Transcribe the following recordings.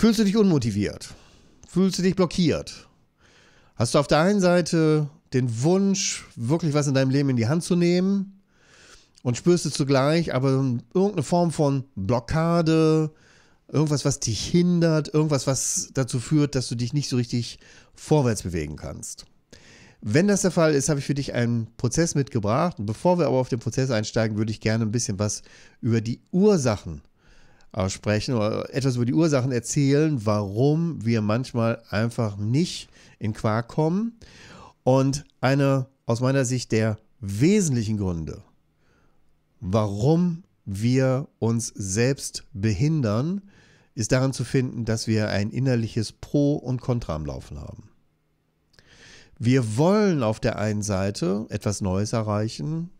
Fühlst du dich unmotiviert? Fühlst du dich blockiert? Hast du auf der einen Seite den Wunsch, wirklich was in deinem Leben in die Hand zu nehmen und spürst du zugleich, aber irgendeine Form von Blockade, irgendwas, was dich hindert, irgendwas, was dazu führt, dass du dich nicht so richtig vorwärts bewegen kannst. Wenn das der Fall ist, habe ich für dich einen Prozess mitgebracht. Und bevor wir aber auf den Prozess einsteigen, würde ich gerne ein bisschen was über die Ursachen aussprechen oder etwas über die Ursachen erzählen, warum wir manchmal einfach nicht in Quark kommen. Und einer aus meiner Sicht der wesentlichen Gründe, warum wir uns selbst behindern, ist daran zu finden, dass wir ein innerliches Pro und Contra am Laufen haben. Wir wollen auf der einen Seite etwas Neues erreichen,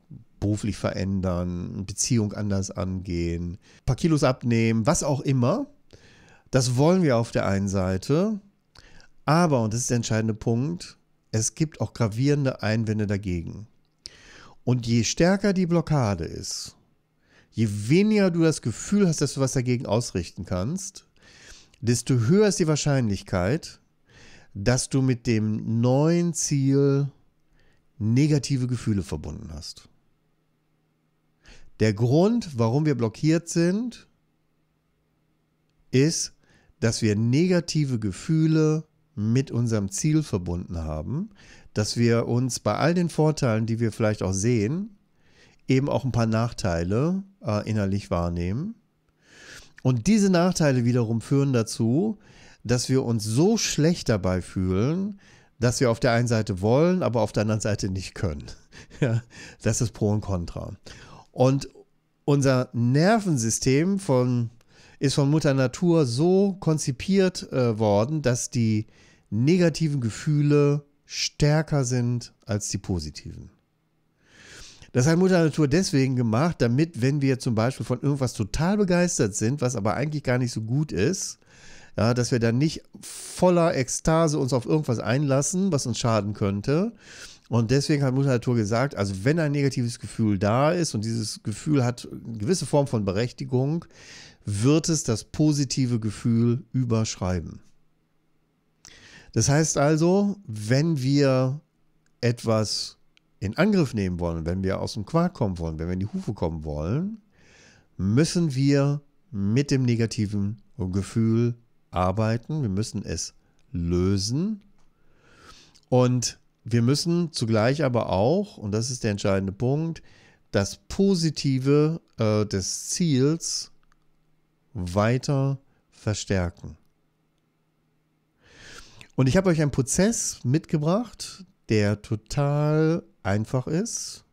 beruflich verändern, Beziehung anders angehen, ein paar Kilos abnehmen, was auch immer. Das wollen wir auf der einen Seite. Aber, und das ist der entscheidende Punkt, es gibt auch gravierende Einwände dagegen. Und je stärker die Blockade ist, je weniger du das Gefühl hast, dass du was dagegen ausrichten kannst, desto höher ist die Wahrscheinlichkeit, dass du mit dem neuen Ziel negative Gefühle verbunden hast. Der Grund, warum wir blockiert sind, ist, dass wir negative Gefühle mit unserem Ziel verbunden haben, dass wir uns bei all den Vorteilen, die wir vielleicht auch sehen, eben auch ein paar Nachteile äh, innerlich wahrnehmen. Und diese Nachteile wiederum führen dazu, dass wir uns so schlecht dabei fühlen, dass wir auf der einen Seite wollen, aber auf der anderen Seite nicht können. Ja, das ist Pro und Contra. Und unser Nervensystem von, ist von Mutter Natur so konzipiert äh, worden, dass die negativen Gefühle stärker sind als die positiven. Das hat Mutter Natur deswegen gemacht, damit, wenn wir zum Beispiel von irgendwas total begeistert sind, was aber eigentlich gar nicht so gut ist, ja, dass wir dann nicht voller Ekstase uns auf irgendwas einlassen, was uns schaden könnte, und deswegen hat Mutter Natur gesagt, also wenn ein negatives Gefühl da ist und dieses Gefühl hat eine gewisse Form von Berechtigung, wird es das positive Gefühl überschreiben. Das heißt also, wenn wir etwas in Angriff nehmen wollen, wenn wir aus dem Quark kommen wollen, wenn wir in die Hufe kommen wollen, müssen wir mit dem negativen Gefühl arbeiten. Wir müssen es lösen. Und wir müssen zugleich aber auch, und das ist der entscheidende Punkt, das Positive äh, des Ziels weiter verstärken. Und ich habe euch einen Prozess mitgebracht, der total einfach ist,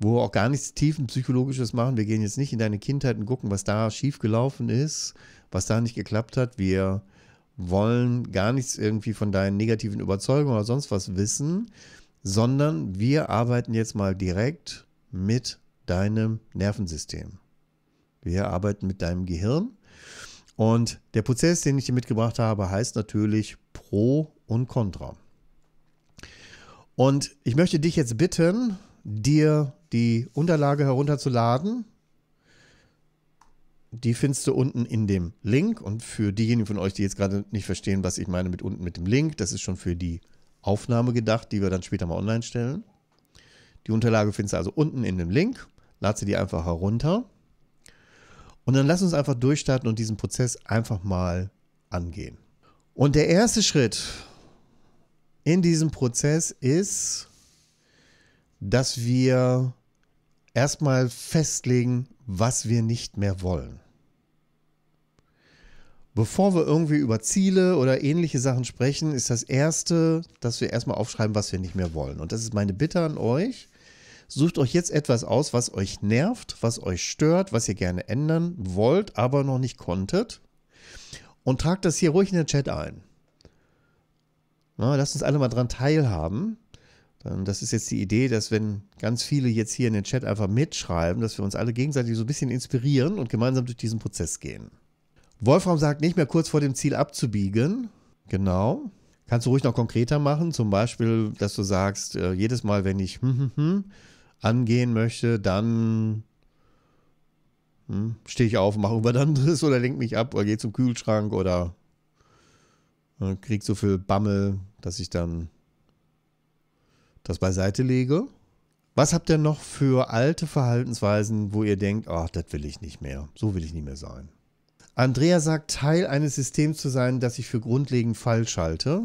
wo wir auch gar nichts tiefenpsychologisches machen. Wir gehen jetzt nicht in deine Kindheit und gucken, was da schiefgelaufen ist, was da nicht geklappt hat. Wir wollen gar nichts irgendwie von deinen negativen Überzeugungen oder sonst was wissen, sondern wir arbeiten jetzt mal direkt mit deinem Nervensystem. Wir arbeiten mit deinem Gehirn. Und der Prozess, den ich dir mitgebracht habe, heißt natürlich Pro und Contra. Und ich möchte dich jetzt bitten, dir die Unterlage herunterzuladen die findest du unten in dem Link. Und für diejenigen von euch, die jetzt gerade nicht verstehen, was ich meine mit unten mit dem Link, das ist schon für die Aufnahme gedacht, die wir dann später mal online stellen. Die Unterlage findest du also unten in dem Link. Lad sie dir einfach herunter. Und dann lass uns einfach durchstarten und diesen Prozess einfach mal angehen. Und der erste Schritt in diesem Prozess ist, dass wir erstmal festlegen, was wir nicht mehr wollen. Bevor wir irgendwie über Ziele oder ähnliche Sachen sprechen, ist das Erste, dass wir erstmal aufschreiben, was wir nicht mehr wollen. Und das ist meine Bitte an euch. Sucht euch jetzt etwas aus, was euch nervt, was euch stört, was ihr gerne ändern wollt, aber noch nicht konntet. Und tragt das hier ruhig in den Chat ein. Na, lasst uns alle mal dran teilhaben. Ähm, das ist jetzt die Idee, dass wenn ganz viele jetzt hier in den Chat einfach mitschreiben, dass wir uns alle gegenseitig so ein bisschen inspirieren und gemeinsam durch diesen Prozess gehen. Wolfram sagt, nicht mehr kurz vor dem Ziel abzubiegen. Genau. Kannst du ruhig noch konkreter machen, zum Beispiel, dass du sagst, äh, jedes Mal, wenn ich hm, hm, hm angehen möchte, dann stehe ich auf, mache über anderes oder lenke mich ab oder gehe zum Kühlschrank oder äh, krieg so viel Bammel, dass ich dann das beiseite lege. Was habt ihr noch für alte Verhaltensweisen, wo ihr denkt, ach, das will ich nicht mehr, so will ich nicht mehr sein? Andrea sagt, Teil eines Systems zu sein, das ich für grundlegend falsch halte.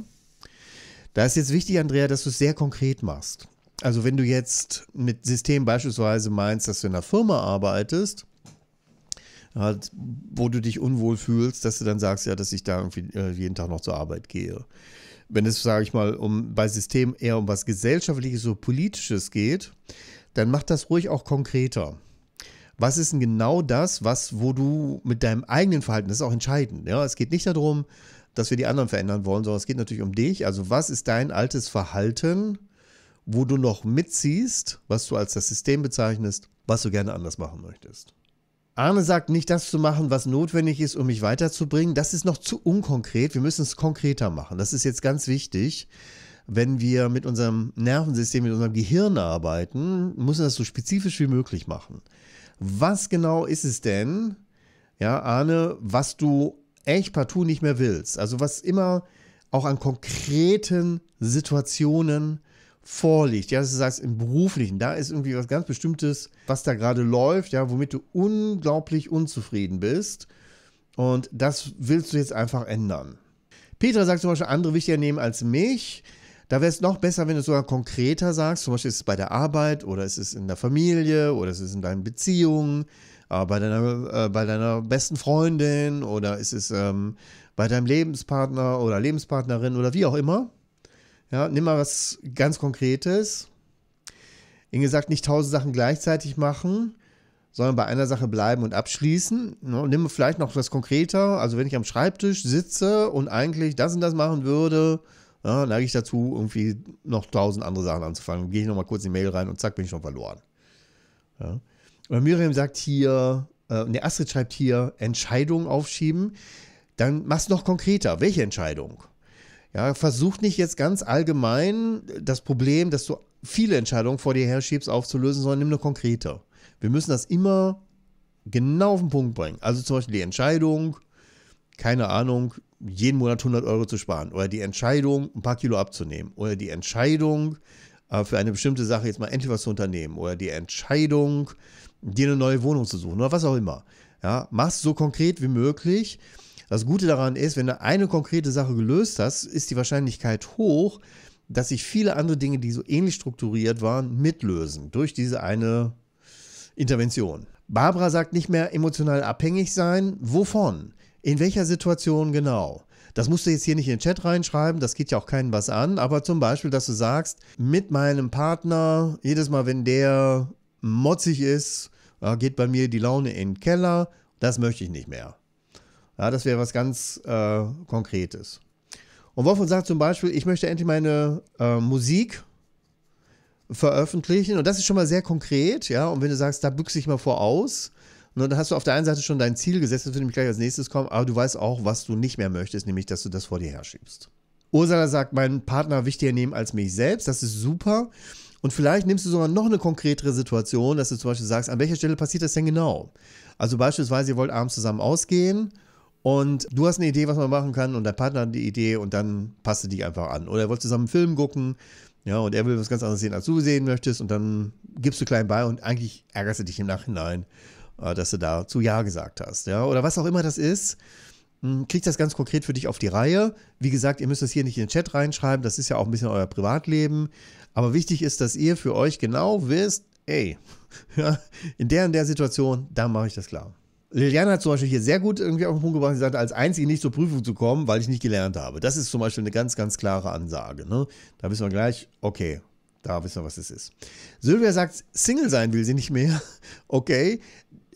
Da ist jetzt wichtig, Andrea, dass du es sehr konkret machst. Also wenn du jetzt mit System beispielsweise meinst, dass du in einer Firma arbeitest, halt, wo du dich unwohl fühlst, dass du dann sagst, ja, dass ich da irgendwie äh, jeden Tag noch zur Arbeit gehe wenn es, sage ich mal, um bei Systemen eher um was Gesellschaftliches, oder Politisches geht, dann macht das ruhig auch konkreter. Was ist denn genau das, was, wo du mit deinem eigenen Verhalten, das ist auch entscheidend. Ja? Es geht nicht darum, dass wir die anderen verändern wollen, sondern es geht natürlich um dich. Also, was ist dein altes Verhalten, wo du noch mitziehst, was du als das System bezeichnest, was du gerne anders machen möchtest? Arne sagt nicht, das zu machen, was notwendig ist, um mich weiterzubringen. Das ist noch zu unkonkret. Wir müssen es konkreter machen. Das ist jetzt ganz wichtig. Wenn wir mit unserem Nervensystem, mit unserem Gehirn arbeiten, müssen wir das so spezifisch wie möglich machen. Was genau ist es denn, ja, Arne, was du echt partout nicht mehr willst? Also was immer auch an konkreten Situationen vorliegt. Ja, das heißt im Beruflichen, da ist irgendwie was ganz Bestimmtes, was da gerade läuft, ja, womit du unglaublich unzufrieden bist. Und das willst du jetzt einfach ändern. Petra sagt zum Beispiel, andere wichtiger nehmen als mich. Da wäre es noch besser, wenn du es sogar konkreter sagst. Zum Beispiel ist es bei der Arbeit oder ist es in der Familie oder ist es in deinen Beziehungen, äh, bei, deiner, äh, bei deiner besten Freundin oder ist es ähm, bei deinem Lebenspartner oder Lebenspartnerin oder wie auch immer. Ja, nimm mal was ganz Konkretes. Inge sagt, nicht tausend Sachen gleichzeitig machen, sondern bei einer Sache bleiben und abschließen. Ne? Nimm vielleicht noch was konkreter. Also wenn ich am Schreibtisch sitze und eigentlich das und das machen würde, ja, neige ich dazu, irgendwie noch tausend andere Sachen anzufangen. Gehe ich nochmal kurz in die Mail rein und zack, bin ich schon verloren. Ja. Und Miriam sagt hier, äh, ne, Astrid schreibt hier, Entscheidungen aufschieben. Dann mach's noch konkreter. Welche Entscheidung? Ja, versuch nicht jetzt ganz allgemein das Problem, dass du viele Entscheidungen vor dir her schiebst, aufzulösen, sondern nimm nur konkrete. Wir müssen das immer genau auf den Punkt bringen. Also zum Beispiel die Entscheidung, keine Ahnung, jeden Monat 100 Euro zu sparen oder die Entscheidung, ein paar Kilo abzunehmen oder die Entscheidung, äh, für eine bestimmte Sache jetzt mal endlich was zu unternehmen oder die Entscheidung, dir eine neue Wohnung zu suchen oder was auch immer. Ja, mach es so konkret wie möglich das Gute daran ist, wenn du eine konkrete Sache gelöst hast, ist die Wahrscheinlichkeit hoch, dass sich viele andere Dinge, die so ähnlich strukturiert waren, mitlösen durch diese eine Intervention. Barbara sagt nicht mehr emotional abhängig sein. Wovon? In welcher Situation genau? Das musst du jetzt hier nicht in den Chat reinschreiben, das geht ja auch keinen was an, aber zum Beispiel, dass du sagst, mit meinem Partner, jedes Mal, wenn der motzig ist, geht bei mir die Laune in den Keller, das möchte ich nicht mehr. Ja, das wäre was ganz äh, Konkretes. Und Wolfgang sagt zum Beispiel, ich möchte endlich meine äh, Musik veröffentlichen. Und das ist schon mal sehr konkret, ja. Und wenn du sagst, da büchse ich mal voraus, und ne, dann hast du auf der einen Seite schon dein Ziel gesetzt, das wird nämlich gleich als nächstes kommen, aber du weißt auch, was du nicht mehr möchtest, nämlich, dass du das vor dir herschiebst. Ursula sagt, mein Partner wichtiger nehmen als mich selbst, das ist super. Und vielleicht nimmst du sogar noch eine konkretere Situation, dass du zum Beispiel sagst, an welcher Stelle passiert das denn genau? Also beispielsweise, ihr wollt abends zusammen ausgehen und du hast eine Idee, was man machen kann und dein Partner hat eine Idee und dann passt du die einfach an. Oder er wollte zusammen einen Film gucken, ja, und er will was ganz anderes sehen, als du sehen möchtest und dann gibst du klein bei und eigentlich ärgerst du dich im Nachhinein, äh, dass du da zu Ja gesagt hast, ja. Oder was auch immer das ist hm, kriegt das ganz konkret für dich auf die Reihe. Wie gesagt, ihr müsst das hier nicht in den Chat reinschreiben, das ist ja auch ein bisschen euer Privatleben. Aber wichtig ist, dass ihr für euch genau wisst, ey, in der und der Situation, da mache ich das klar. Liliane hat zum Beispiel hier sehr gut irgendwie auf den Punkt gebracht, sie sagte, als Einzige nicht zur Prüfung zu kommen, weil ich nicht gelernt habe. Das ist zum Beispiel eine ganz, ganz klare Ansage. Ne? Da wissen wir gleich, okay, da wissen wir, was es ist. Sylvia sagt, Single sein will sie nicht mehr. Okay,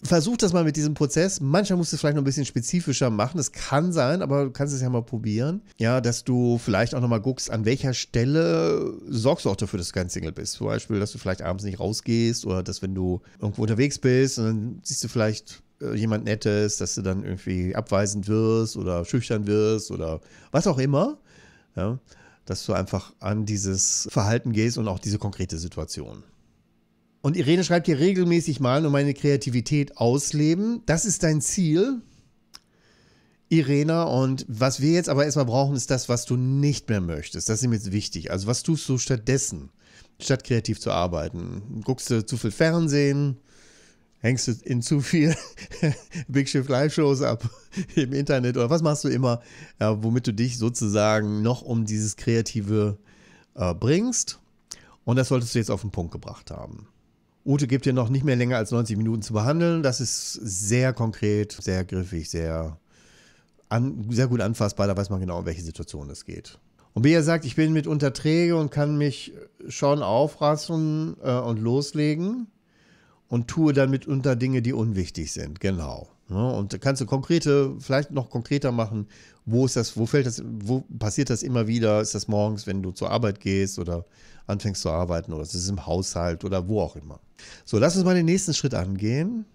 versucht das mal mit diesem Prozess. Manchmal musst du es vielleicht noch ein bisschen spezifischer machen. Das kann sein, aber du kannst es ja mal probieren. Ja, dass du vielleicht auch nochmal guckst, an welcher Stelle sorgst du auch dafür, dass du kein Single bist. Zum Beispiel, dass du vielleicht abends nicht rausgehst oder dass, wenn du irgendwo unterwegs bist, dann siehst du vielleicht äh, jemand Nettes, dass du dann irgendwie abweisend wirst oder schüchtern wirst oder was auch immer. Ja, dass du einfach an dieses Verhalten gehst und auch diese konkrete Situation. Und Irene schreibt hier regelmäßig malen und meine Kreativität ausleben. Das ist dein Ziel, Irena. Und was wir jetzt aber erstmal brauchen, ist das, was du nicht mehr möchtest. Das ist ihm jetzt wichtig. Also was tust du stattdessen, statt kreativ zu arbeiten? Guckst du zu viel Fernsehen? hängst du in zu viel Big Shift Live-Shows ab im Internet oder was machst du immer, ja, womit du dich sozusagen noch um dieses Kreative äh, bringst. Und das solltest du jetzt auf den Punkt gebracht haben. Ute gibt dir noch nicht mehr länger als 90 Minuten zu behandeln. Das ist sehr konkret, sehr griffig, sehr, an, sehr gut anfassbar. Da weiß man genau, um welche Situation es geht. Und Bea sagt, ich bin mit Unterträge und kann mich schon aufrassen äh, und loslegen und tue dann mitunter Dinge, die unwichtig sind. Genau. Ne? Und kannst du konkrete, vielleicht noch konkreter machen, wo ist das, wo fällt das, wo passiert das immer wieder? Ist das morgens, wenn du zur Arbeit gehst oder anfängst zu arbeiten oder ist es im Haushalt oder wo auch immer? So, lass uns mal den nächsten Schritt angehen.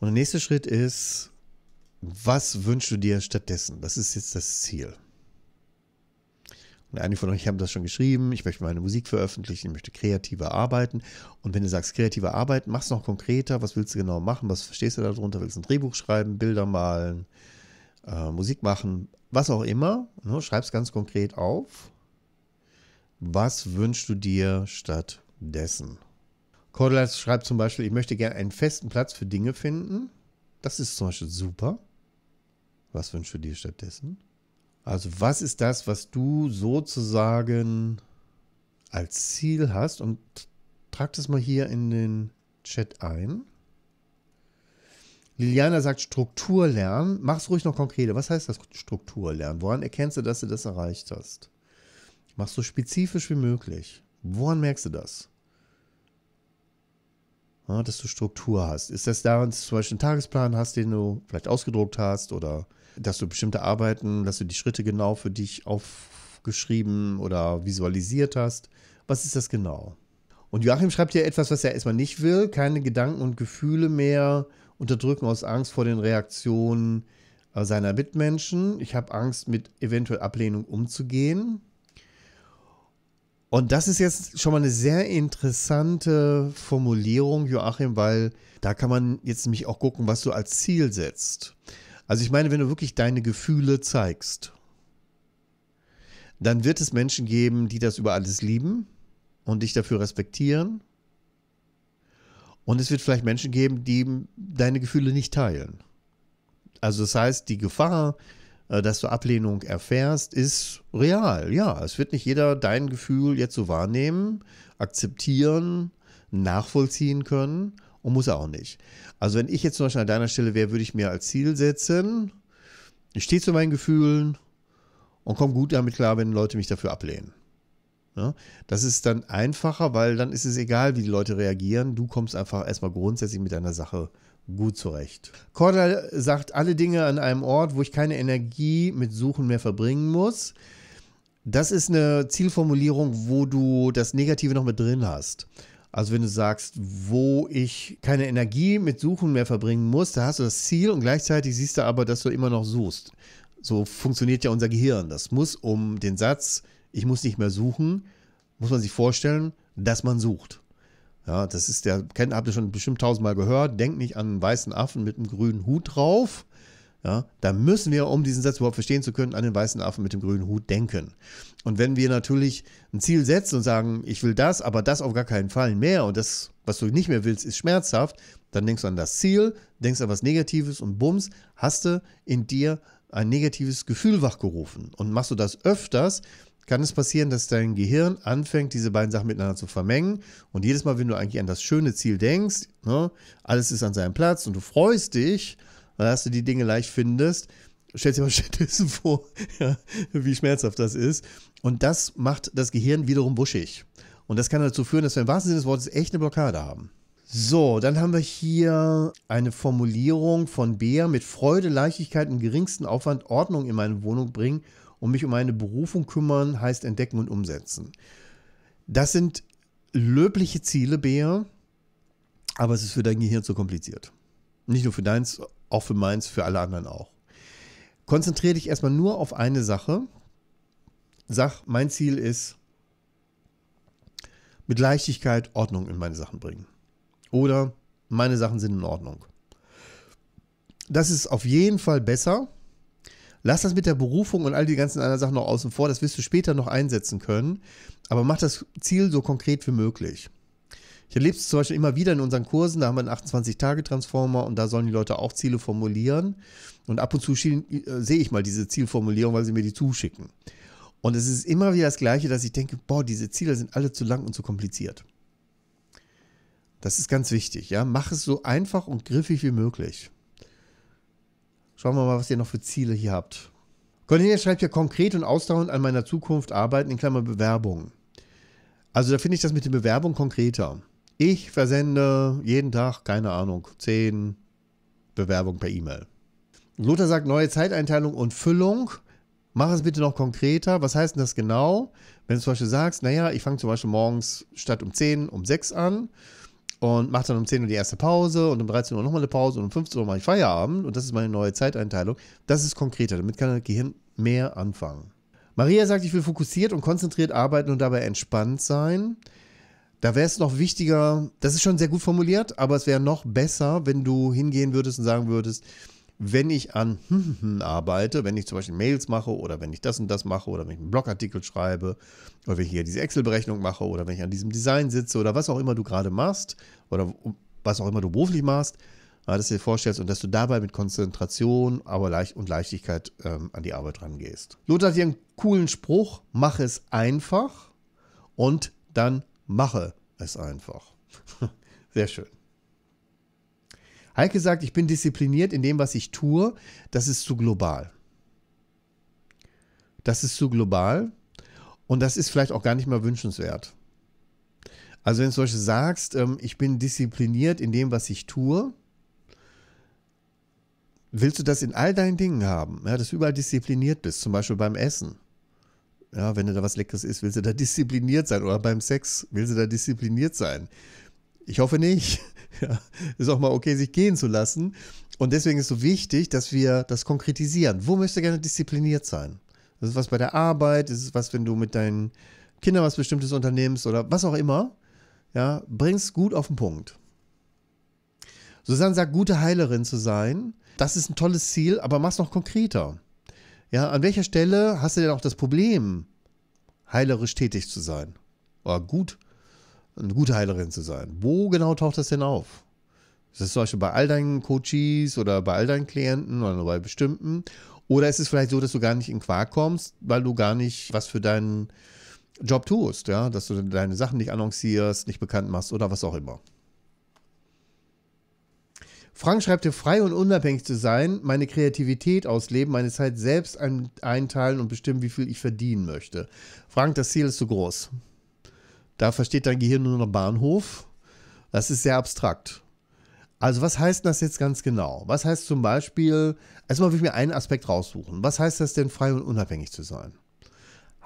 Und der nächste Schritt ist, was wünschst du dir stattdessen? Das ist jetzt das Ziel. Und einige von euch haben das schon geschrieben. Ich möchte meine Musik veröffentlichen, ich möchte kreativer arbeiten. Und wenn du sagst kreativer arbeiten, mach es noch konkreter. Was willst du genau machen? Was verstehst du darunter? Willst du ein Drehbuch schreiben, Bilder malen, äh, Musik machen, was auch immer? Ne? Schreib es ganz konkret auf. Was wünschst du dir stattdessen? Cordelas schreibt zum Beispiel, ich möchte gerne einen festen Platz für Dinge finden. Das ist zum Beispiel super. Was wünschst du dir stattdessen? Also was ist das, was du sozusagen als Ziel hast? Und trag das mal hier in den Chat ein. Liliana sagt Struktur lernen. Mach's ruhig noch konkreter. Was heißt das Struktur lernen? Woran erkennst du, dass du das erreicht hast? Mach's so spezifisch wie möglich. Woran merkst du das? Ja, dass du Struktur hast. Ist das daran, dass du zum Beispiel einen Tagesplan hast, den du vielleicht ausgedruckt hast oder dass du bestimmte Arbeiten, dass du die Schritte genau für dich aufgeschrieben oder visualisiert hast. Was ist das genau? Und Joachim schreibt hier etwas, was er erstmal nicht will, keine Gedanken und Gefühle mehr unterdrücken aus Angst vor den Reaktionen äh, seiner Mitmenschen. Ich habe Angst, mit eventuell Ablehnung umzugehen. Und das ist jetzt schon mal eine sehr interessante Formulierung, Joachim, weil da kann man jetzt nämlich auch gucken, was du als Ziel setzt. Also ich meine, wenn du wirklich deine Gefühle zeigst, dann wird es Menschen geben, die das über alles lieben und dich dafür respektieren. Und es wird vielleicht Menschen geben, die deine Gefühle nicht teilen. Also das heißt, die Gefahr, äh, dass du Ablehnung erfährst, ist real. Ja, es wird nicht jeder dein Gefühl jetzt so wahrnehmen, akzeptieren, nachvollziehen können und muss er auch nicht. Also wenn ich jetzt zum Beispiel an deiner Stelle wäre, würde ich mir als Ziel setzen, ich stehe zu meinen Gefühlen und komme gut damit klar, wenn Leute mich dafür ablehnen. Ja, das ist dann einfacher, weil dann ist es egal, wie die Leute reagieren. Du kommst einfach erstmal grundsätzlich mit deiner Sache gut zurecht. Korda sagt, alle Dinge an einem Ort, wo ich keine Energie mit Suchen mehr verbringen muss. Das ist eine Zielformulierung, wo du das Negative noch mit drin hast. Also wenn du sagst, wo ich keine Energie mit Suchen mehr verbringen muss, da hast du das Ziel und gleichzeitig siehst du aber, dass du immer noch suchst. So funktioniert ja unser Gehirn. Das muss um den Satz, ich muss nicht mehr suchen, muss man sich vorstellen, dass man sucht. Ja, das ist der, habt ihr schon bestimmt tausendmal gehört, denk nicht an einen weißen Affen mit einem grünen Hut drauf, ja, da müssen wir, um diesen Satz überhaupt verstehen zu können, an den weißen Affen mit dem grünen Hut denken. Und wenn wir natürlich ein Ziel setzen und sagen, ich will das, aber das auf gar keinen Fall mehr und das, was du nicht mehr willst, ist schmerzhaft, dann denkst du an das Ziel, denkst an was Negatives und bums, hast du in dir ein negatives Gefühl wachgerufen. Und machst du das öfters, kann es passieren, dass dein Gehirn anfängt, diese beiden Sachen miteinander zu vermengen. Und jedes Mal, wenn du eigentlich an das schöne Ziel denkst, ne, alles ist an seinem Platz und du freust dich, dass du die Dinge leicht findest. Stell dir mal stattdessen vor, ja, wie schmerzhaft das ist. Und das macht das Gehirn wiederum buschig. Und das kann dazu führen, dass wir im wahrsten Sinne des Wortes echt eine Blockade haben. So, dann haben wir hier eine Formulierung von Bea mit Freude, Leichtigkeit und geringsten Aufwand Ordnung in meine Wohnung bringen und mich um meine Berufung kümmern, heißt entdecken und umsetzen. Das sind löbliche Ziele, Bea, aber es ist für dein Gehirn zu kompliziert. Nicht nur für deins, auch für meins, für alle anderen auch. Konzentriere dich erstmal nur auf eine Sache. Sag, mein Ziel ist, mit Leichtigkeit Ordnung in meine Sachen bringen. Oder meine Sachen sind in Ordnung. Das ist auf jeden Fall besser. Lass das mit der Berufung und all die ganzen anderen Sachen noch außen vor. Das wirst du später noch einsetzen können. Aber mach das Ziel so konkret wie möglich. Ich erlebe es zum Beispiel immer wieder in unseren Kursen, da haben wir einen 28-Tage-Transformer und da sollen die Leute auch Ziele formulieren. Und ab und zu schielen, äh, sehe ich mal diese Zielformulierung, weil sie mir die zuschicken. Und es ist immer wieder das Gleiche, dass ich denke, boah, diese Ziele sind alle zu lang und zu kompliziert. Das ist ganz wichtig, ja. Mach es so einfach und griffig wie möglich. Schauen wir mal, was ihr noch für Ziele hier habt. Cornelia schreibt ja konkret und ausdauernd an meiner Zukunft arbeiten, in Klammer Bewerbung. Also da finde ich das mit den Bewerbungen konkreter. Ich versende jeden Tag, keine Ahnung, zehn Bewerbungen per E-Mail. Lothar sagt neue Zeiteinteilung und Füllung. Mach es bitte noch konkreter. Was heißt denn das genau? Wenn du zum Beispiel sagst, naja, ich fange zum Beispiel morgens statt um 10 um 6 an und mache dann um 10 Uhr die erste Pause und um 13 Uhr nochmal eine Pause und um 15 Uhr mache ich Feierabend und das ist meine neue Zeiteinteilung. Das ist konkreter, damit kann das Gehirn mehr anfangen. Maria sagt, ich will fokussiert und konzentriert arbeiten und dabei entspannt sein. Da wäre es noch wichtiger, das ist schon sehr gut formuliert, aber es wäre noch besser, wenn du hingehen würdest und sagen würdest, wenn ich an arbeite, wenn ich zum Beispiel Mails mache oder wenn ich das und das mache oder wenn ich einen Blogartikel schreibe oder wenn ich hier diese Excel-Berechnung mache oder wenn ich an diesem Design sitze oder was auch immer du gerade machst oder was auch immer du beruflich machst, dass du dir vorstellst und dass du dabei mit Konzentration aber leicht und Leichtigkeit ähm, an die Arbeit rangehst. Lothar hat hier einen coolen Spruch, mach es einfach und dann mache es einfach. Sehr schön. Heike sagt, ich bin diszipliniert in dem, was ich tue. Das ist zu global. Das ist zu global und das ist vielleicht auch gar nicht mal wünschenswert. Also wenn du solche sagst, ähm, ich bin diszipliniert in dem, was ich tue, willst du das in all deinen Dingen haben, dass du überall diszipliniert bist, zum Beispiel beim Essen. Ja, wenn du da was Leckeres isst, willst du da diszipliniert sein. Oder beim Sex willst du da diszipliniert sein. Ich hoffe nicht. Ja, ist auch mal okay, sich gehen zu lassen. Und deswegen ist so wichtig, dass wir das konkretisieren. Wo möchtest du gerne diszipliniert sein? Das ist was bei der Arbeit, das ist was, wenn du mit deinen Kindern was Bestimmtes unternimmst oder was auch immer. Ja, bringst gut auf den Punkt. Susanne sagt, gute Heilerin zu sein. Das ist ein tolles Ziel, aber mach es noch konkreter. Ja, an welcher Stelle hast du denn auch das Problem, heilerisch tätig zu sein? Oder gut, eine gute Heilerin zu sein? Wo genau taucht das denn auf? Ist das zum Beispiel bei all deinen Coaches oder bei all deinen Klienten oder bei bestimmten? Oder ist es vielleicht so, dass du gar nicht in Quark kommst, weil du gar nicht was für deinen Job tust, ja, dass du deine Sachen nicht annoncierst, nicht bekannt machst oder was auch immer. Frank schreibt, frei und unabhängig zu sein, meine Kreativität ausleben, meine Zeit selbst ein einteilen und bestimmen, wie viel ich verdienen möchte. Frank, das Ziel ist zu groß. Da versteht dein Gehirn nur noch Bahnhof. Das ist sehr abstrakt. Also was heißt das jetzt ganz genau? Was heißt zum Beispiel, erstmal will ich mir einen Aspekt raussuchen. Was heißt das denn, frei und unabhängig zu sein?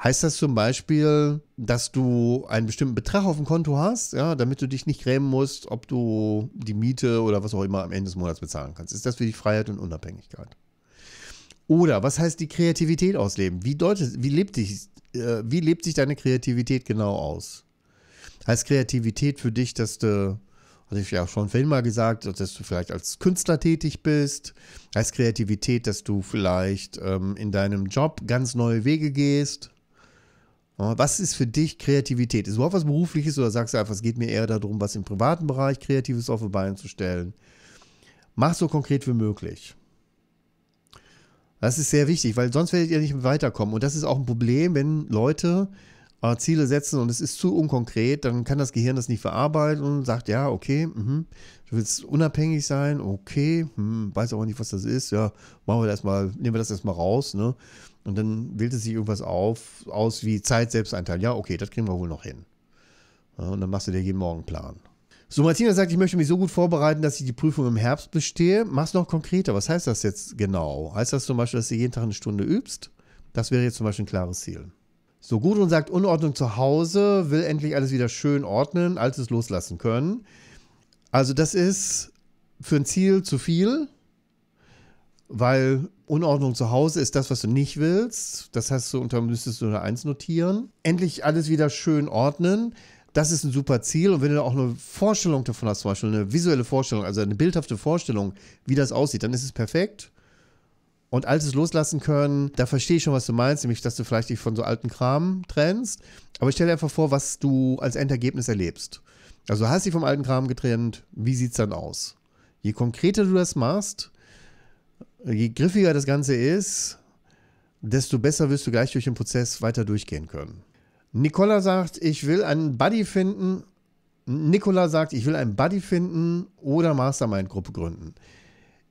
Heißt das zum Beispiel, dass du einen bestimmten Betrag auf dem Konto hast, ja, damit du dich nicht grämen musst, ob du die Miete oder was auch immer am Ende des Monats bezahlen kannst? Ist das für dich Freiheit und Unabhängigkeit? Oder was heißt die Kreativität ausleben? Wie, deutet, wie, lebt, dich, äh, wie lebt sich deine Kreativität genau aus? Heißt Kreativität für dich, dass du, hatte ich ja schon vorhin mal gesagt, dass du vielleicht als Künstler tätig bist? Heißt Kreativität, dass du vielleicht ähm, in deinem Job ganz neue Wege gehst? Was ist für dich Kreativität? Ist überhaupt was Berufliches oder sagst du einfach, es geht mir eher darum, was im privaten Bereich Kreatives auf die Beine zu stellen? Mach so konkret wie möglich. Das ist sehr wichtig, weil sonst werdet ihr nicht weiterkommen. Und das ist auch ein Problem, wenn Leute äh, Ziele setzen und es ist zu unkonkret, dann kann das Gehirn das nicht verarbeiten und sagt, ja, okay, mh, du willst unabhängig sein, okay, mh, hm, weiß aber nicht, was das ist, ja, machen wir das mal, nehmen wir das erstmal raus, ne? Und dann wählte sie irgendwas auf, aus wie Zeit Selbsteinteil. Ja, okay, das kriegen wir wohl noch hin. Ja, und dann machst du dir jeden Morgen Plan. So, Martina sagt, ich möchte mich so gut vorbereiten, dass ich die Prüfung im Herbst bestehe. Mach's noch konkreter. Was heißt das jetzt genau? Heißt das zum Beispiel, dass du jeden Tag eine Stunde übst? Das wäre jetzt zum Beispiel ein klares Ziel. So, Gudrun sagt, Unordnung zu Hause, will endlich alles wieder schön ordnen, Altes loslassen können. Also das ist für ein Ziel zu viel weil Unordnung zu Hause ist das, was du nicht willst. Das heißt, du unter müsstest du eine Eins notieren. Endlich alles wieder schön ordnen. Das ist ein super Ziel. Und wenn du auch eine Vorstellung davon hast, zum Beispiel eine visuelle Vorstellung, also eine bildhafte Vorstellung, wie das aussieht, dann ist es perfekt. Und altes loslassen können, da verstehe ich schon, was du meinst, nämlich, dass du vielleicht dich von so alten Kram trennst. Aber stell dir einfach vor, was du als Endergebnis erlebst. Also hast du dich vom alten Kram getrennt, wie sieht es dann aus? Je konkreter du das machst, Je griffiger das Ganze ist, desto besser wirst du gleich durch den Prozess weiter durchgehen können. Nicola sagt, ich will einen Buddy finden. Nicola sagt, ich will einen Buddy finden oder Mastermind-Gruppe gründen.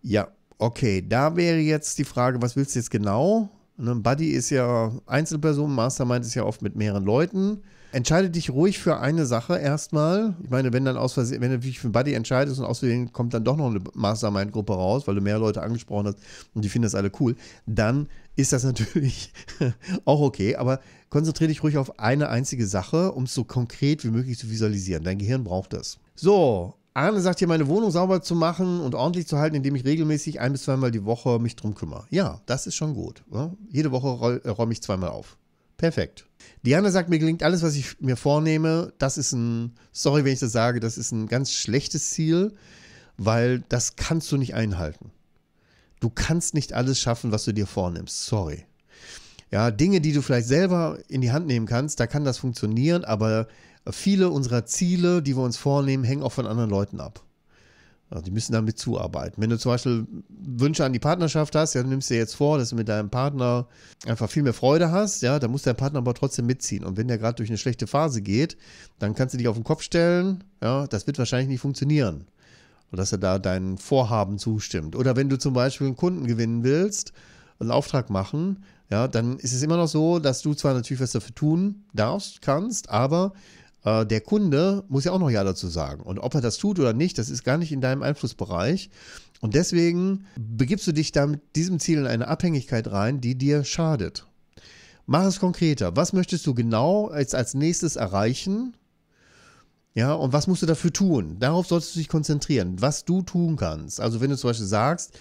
Ja, okay, da wäre jetzt die Frage, was willst du jetzt genau? Ein ne, Buddy ist ja Einzelperson, Mastermind ist ja oft mit mehreren Leuten. Entscheide dich ruhig für eine Sache erstmal. Ich meine, wenn dann aus Versehen, wenn du dich für einen Buddy entscheidest und aus Versehen kommt dann doch noch eine Mastermind-Gruppe raus, weil du mehr Leute angesprochen hast und die finden das alle cool, dann ist das natürlich auch okay. Aber konzentriere dich ruhig auf eine einzige Sache, um es so konkret wie möglich zu visualisieren. Dein Gehirn braucht das. So, Arne sagt hier, meine Wohnung sauber zu machen und ordentlich zu halten, indem ich regelmäßig ein bis zweimal die Woche mich drum kümmere. Ja, das ist schon gut. Ne? Jede Woche äh, räume ich zweimal auf. Perfekt. Diana sagt, mir gelingt alles, was ich mir vornehme. Das ist ein, sorry, wenn ich das sage, das ist ein ganz schlechtes Ziel, weil das kannst du nicht einhalten. Du kannst nicht alles schaffen, was du dir vornimmst. Sorry. Ja, Dinge, die du vielleicht selber in die Hand nehmen kannst, da kann das funktionieren, aber viele unserer Ziele, die wir uns vornehmen, hängen auch von anderen Leuten ab. Also die müssen damit zuarbeiten. Wenn du zum Beispiel Wünsche an die Partnerschaft hast, ja, dann nimmst du dir jetzt vor, dass du mit deinem Partner einfach viel mehr Freude hast, ja, dann muss dein Partner aber trotzdem mitziehen. Und wenn der gerade durch eine schlechte Phase geht, dann kannst du dich auf den Kopf stellen, ja, das wird wahrscheinlich nicht funktionieren. Und dass er da deinen Vorhaben zustimmt. Oder wenn du zum Beispiel einen Kunden gewinnen willst, einen Auftrag machen, ja, dann ist es immer noch so, dass du zwar natürlich was dafür tun darfst, kannst, aber äh, der Kunde muss ja auch noch Ja dazu sagen. Und ob er das tut oder nicht, das ist gar nicht in deinem Einflussbereich. Und deswegen begibst du dich da mit diesem Ziel in eine Abhängigkeit rein, die dir schadet. Mach es konkreter. Was möchtest du genau als, als nächstes erreichen? Ja, und was musst du dafür tun? Darauf solltest du dich konzentrieren, was du tun kannst. Also, wenn du zum Beispiel sagst,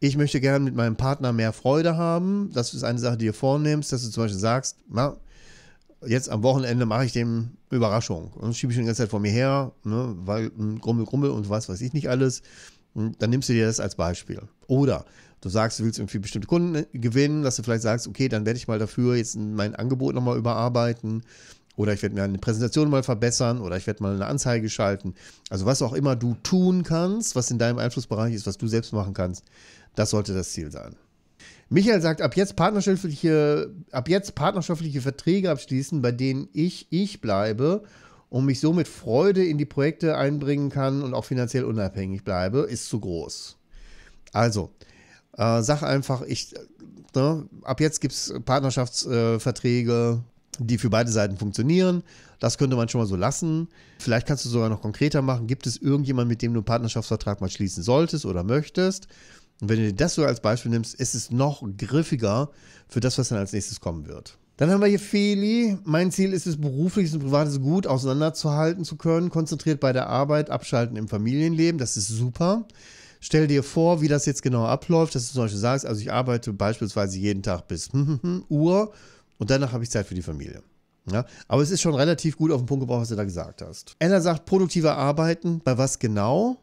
ich möchte gerne mit meinem Partner mehr Freude haben, das ist eine Sache, die du vornimmst, dass du zum Beispiel sagst, na, jetzt am Wochenende mache ich dem Überraschung. Und das schiebe ich die ganze Zeit vor mir her, ne, weil hm, Grummel, Grummel und was weiß ich nicht alles. Und hm, dann nimmst du dir das als Beispiel. Oder du sagst, du willst irgendwie bestimmte Kunden äh, gewinnen, dass du vielleicht sagst, okay, dann werde ich mal dafür jetzt mein Angebot nochmal überarbeiten. Oder ich werde mir eine Präsentation mal verbessern oder ich werde mal eine Anzeige schalten. Also was auch immer du tun kannst, was in deinem Einflussbereich ist, was du selbst machen kannst, das sollte das Ziel sein. Michael sagt, ab jetzt partnerschaftliche, ab jetzt partnerschaftliche Verträge abschließen, bei denen ich ich bleibe und mich so mit Freude in die Projekte einbringen kann und auch finanziell unabhängig bleibe, ist zu groß. Also, äh, sag einfach, ich, ne, ab jetzt gibt es Partnerschaftsverträge, äh, die für beide Seiten funktionieren. Das könnte man schon mal so lassen. Vielleicht kannst du sogar noch konkreter machen. Gibt es irgendjemanden, mit dem du einen Partnerschaftsvertrag mal schließen solltest oder möchtest? Und wenn du dir das so als Beispiel nimmst, ist es noch griffiger für das, was dann als nächstes kommen wird. Dann haben wir hier Feli. Mein Ziel ist es, berufliches und privates gut auseinanderzuhalten zu können, konzentriert bei der Arbeit, abschalten im Familienleben. Das ist super. Stell dir vor, wie das jetzt genau abläuft, dass du zum Beispiel sagst, also ich arbeite beispielsweise jeden Tag bis hm, hm, hm, Uhr und danach habe ich Zeit für die Familie. Ja, aber es ist schon relativ gut auf den Punkt gebracht, was du da gesagt hast. Anna sagt, produktiver Arbeiten, bei was genau?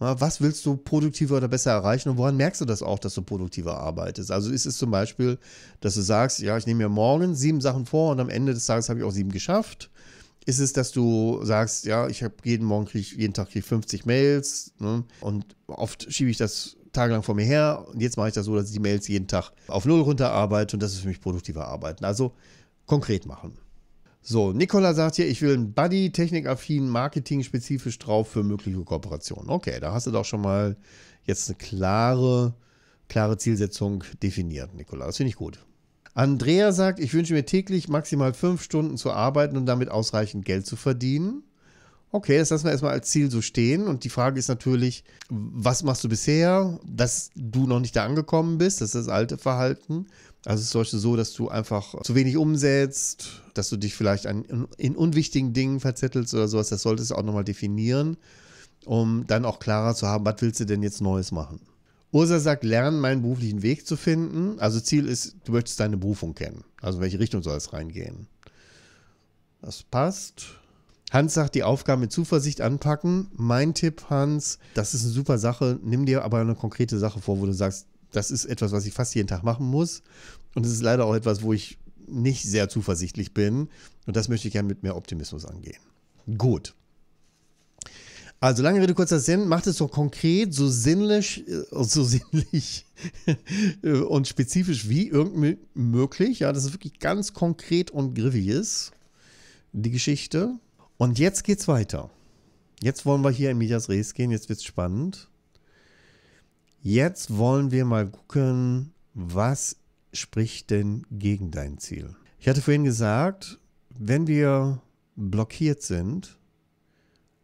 Was willst du produktiver oder besser erreichen und woran merkst du das auch, dass du produktiver arbeitest? Also ist es zum Beispiel, dass du sagst, ja, ich nehme mir morgen sieben Sachen vor und am Ende des Tages habe ich auch sieben geschafft. Ist es, dass du sagst, ja, ich habe jeden Morgen krieg, jeden Tag krieg 50 Mails ne? und oft schiebe ich das tagelang vor mir her und jetzt mache ich das so, dass ich die Mails jeden Tag auf Null runterarbeite und das ist für mich produktiver Arbeiten. Also konkret machen. So, Nikola sagt hier, ich will einen Buddy, technikaffin, marketing-spezifisch drauf für mögliche Kooperationen. Okay, da hast du doch schon mal jetzt eine klare, klare Zielsetzung definiert, Nikola. Das finde ich gut. Andrea sagt, ich wünsche mir täglich maximal fünf Stunden zu arbeiten und damit ausreichend Geld zu verdienen. Okay, das lassen wir erstmal als Ziel so stehen. Und die Frage ist natürlich, was machst du bisher, dass du noch nicht da angekommen bist? Das ist das alte Verhalten. Also es ist solche so, dass du einfach zu wenig umsetzt, dass du dich vielleicht an, in unwichtigen Dingen verzettelst oder sowas. Das solltest du auch nochmal definieren, um dann auch klarer zu haben, was willst du denn jetzt Neues machen. Ursa sagt, lernen, meinen beruflichen Weg zu finden. Also Ziel ist, du möchtest deine Berufung kennen. Also in welche Richtung soll es reingehen? Das passt. Hans sagt, die Aufgabe mit Zuversicht anpacken. Mein Tipp, Hans, das ist eine super Sache. Nimm dir aber eine konkrete Sache vor, wo du sagst, das ist etwas, was ich fast jeden Tag machen muss. Und es ist leider auch etwas, wo ich nicht sehr zuversichtlich bin. Und das möchte ich gerne mit mehr Optimismus angehen. Gut. Also lange Rede, kurzer Sinn, macht es doch konkret, so sinnlich, äh, so sinnlich äh, und spezifisch wie irgend möglich. Ja, das ist wirklich ganz konkret und griffig ist, die Geschichte. Und jetzt geht's weiter. Jetzt wollen wir hier in Medias Res gehen, jetzt wird's spannend. Jetzt wollen wir mal gucken, was spricht denn gegen dein Ziel. Ich hatte vorhin gesagt, wenn wir blockiert sind,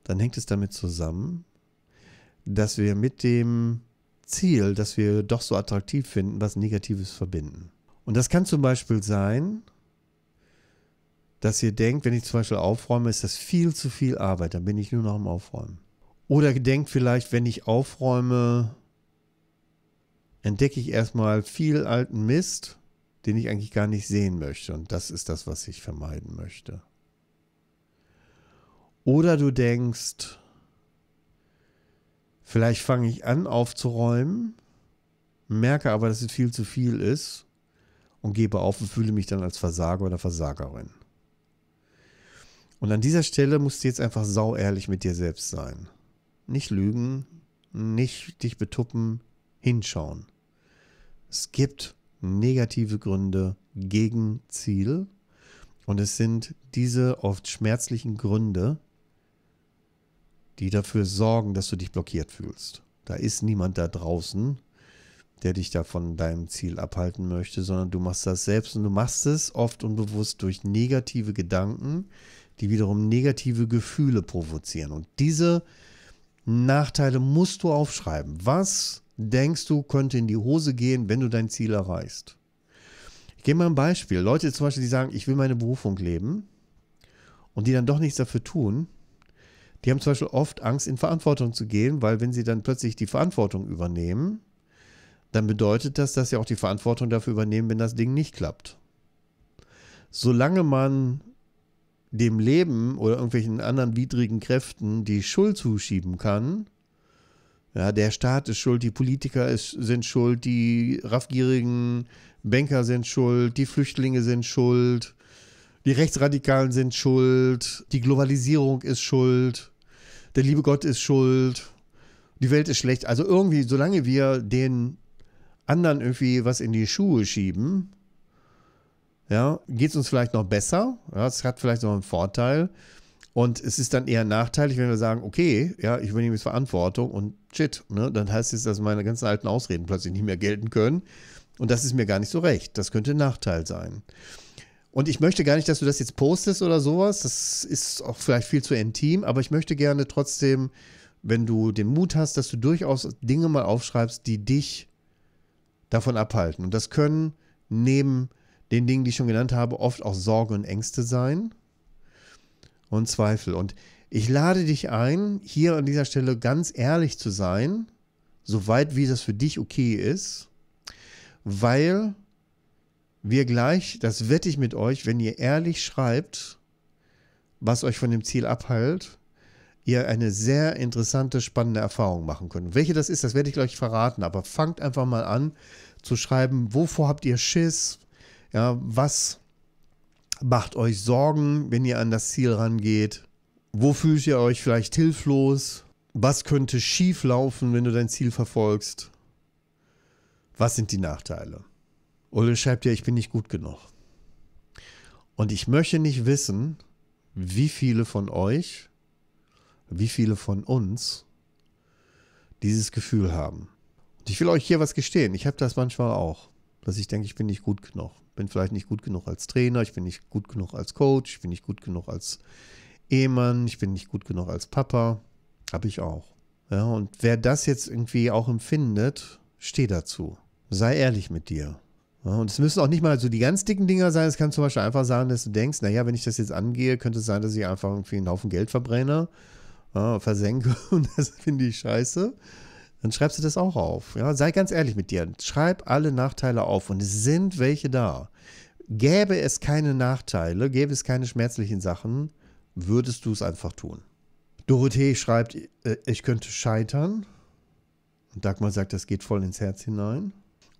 dann hängt es damit zusammen, dass wir mit dem Ziel, das wir doch so attraktiv finden, was Negatives verbinden. Und das kann zum Beispiel sein, dass ihr denkt, wenn ich zum Beispiel aufräume, ist das viel zu viel Arbeit, dann bin ich nur noch am Aufräumen. Oder denkt vielleicht, wenn ich aufräume, entdecke ich erstmal viel alten Mist, den ich eigentlich gar nicht sehen möchte. Und das ist das, was ich vermeiden möchte. Oder du denkst, vielleicht fange ich an aufzuräumen, merke aber, dass es viel zu viel ist und gebe auf und fühle mich dann als Versager oder Versagerin. Und an dieser Stelle musst du jetzt einfach sau ehrlich mit dir selbst sein. Nicht lügen, nicht dich betuppen, hinschauen. Es gibt negative Gründe gegen Ziel und es sind diese oft schmerzlichen Gründe, die dafür sorgen, dass du dich blockiert fühlst. Da ist niemand da draußen, der dich da von deinem Ziel abhalten möchte, sondern du machst das selbst und du machst es oft unbewusst durch negative Gedanken, die wiederum negative Gefühle provozieren. Und diese Nachteile musst du aufschreiben. Was denkst du, könnte in die Hose gehen, wenn du dein Ziel erreichst. Ich gebe mal ein Beispiel. Leute zum Beispiel, die sagen, ich will meine Berufung leben und die dann doch nichts dafür tun, die haben zum Beispiel oft Angst, in Verantwortung zu gehen, weil wenn sie dann plötzlich die Verantwortung übernehmen, dann bedeutet das, dass sie auch die Verantwortung dafür übernehmen, wenn das Ding nicht klappt. Solange man dem Leben oder irgendwelchen anderen widrigen Kräften die Schuld zuschieben kann, ja, der Staat ist schuld, die Politiker ist, sind schuld, die raffgierigen Banker sind schuld, die Flüchtlinge sind schuld, die Rechtsradikalen sind schuld, die Globalisierung ist schuld, der liebe Gott ist schuld, die Welt ist schlecht. Also irgendwie, solange wir den anderen irgendwie was in die Schuhe schieben, ja, geht es uns vielleicht noch besser. Ja, es hat vielleicht noch einen Vorteil. Und es ist dann eher nachteilig, wenn wir sagen, okay, ja, ich übernehme jetzt Verantwortung und shit, ne? dann heißt es, dass meine ganzen alten Ausreden plötzlich nicht mehr gelten können. Und das ist mir gar nicht so recht. Das könnte ein Nachteil sein. Und ich möchte gar nicht, dass du das jetzt postest oder sowas. Das ist auch vielleicht viel zu intim, aber ich möchte gerne trotzdem, wenn du den Mut hast, dass du durchaus Dinge mal aufschreibst, die dich davon abhalten. Und das können neben den Dingen, die ich schon genannt habe, oft auch Sorgen und Ängste sein und Zweifel. Und ich lade dich ein, hier an dieser Stelle ganz ehrlich zu sein, soweit wie das für dich okay ist, weil wir gleich, das wette ich mit euch, wenn ihr ehrlich schreibt, was euch von dem Ziel abhält, ihr eine sehr interessante, spannende Erfahrung machen könnt. Welche das ist, das werde ich gleich verraten, aber fangt einfach mal an zu schreiben, wovor habt ihr Schiss? Ja, was macht euch Sorgen, wenn ihr an das Ziel rangeht? Wo fühlt ihr euch vielleicht hilflos? Was könnte schief laufen, wenn du dein Ziel verfolgst? Was sind die Nachteile? Ole schreibt ja, ich bin nicht gut genug. Und ich möchte nicht wissen, wie viele von euch, wie viele von uns dieses Gefühl haben. Und ich will euch hier was gestehen. Ich habe das manchmal auch, dass ich denke, ich bin nicht gut genug. Bin vielleicht nicht gut genug als Trainer, ich bin nicht gut genug als Coach, ich bin nicht gut genug als Ehemann, ich bin nicht gut genug als Papa. Habe ich auch. Ja, und wer das jetzt irgendwie auch empfindet, steh dazu. Sei ehrlich mit dir. Ja, und es müssen auch nicht mal so die ganz dicken Dinger sein. Es kann zum Beispiel einfach sein, dass du denkst, naja, wenn ich das jetzt angehe, könnte es sein, dass ich einfach irgendwie einen Haufen Geld verbrenne, ja, versenke und das finde ich scheiße. Dann schreibst du das auch auf. Ja? Sei ganz ehrlich mit dir. Schreib alle Nachteile auf und es sind welche da. Gäbe es keine Nachteile, gäbe es keine schmerzlichen Sachen, würdest du es einfach tun? Dorothee schreibt, äh, ich könnte scheitern. Und Dagmar sagt, das geht voll ins Herz hinein.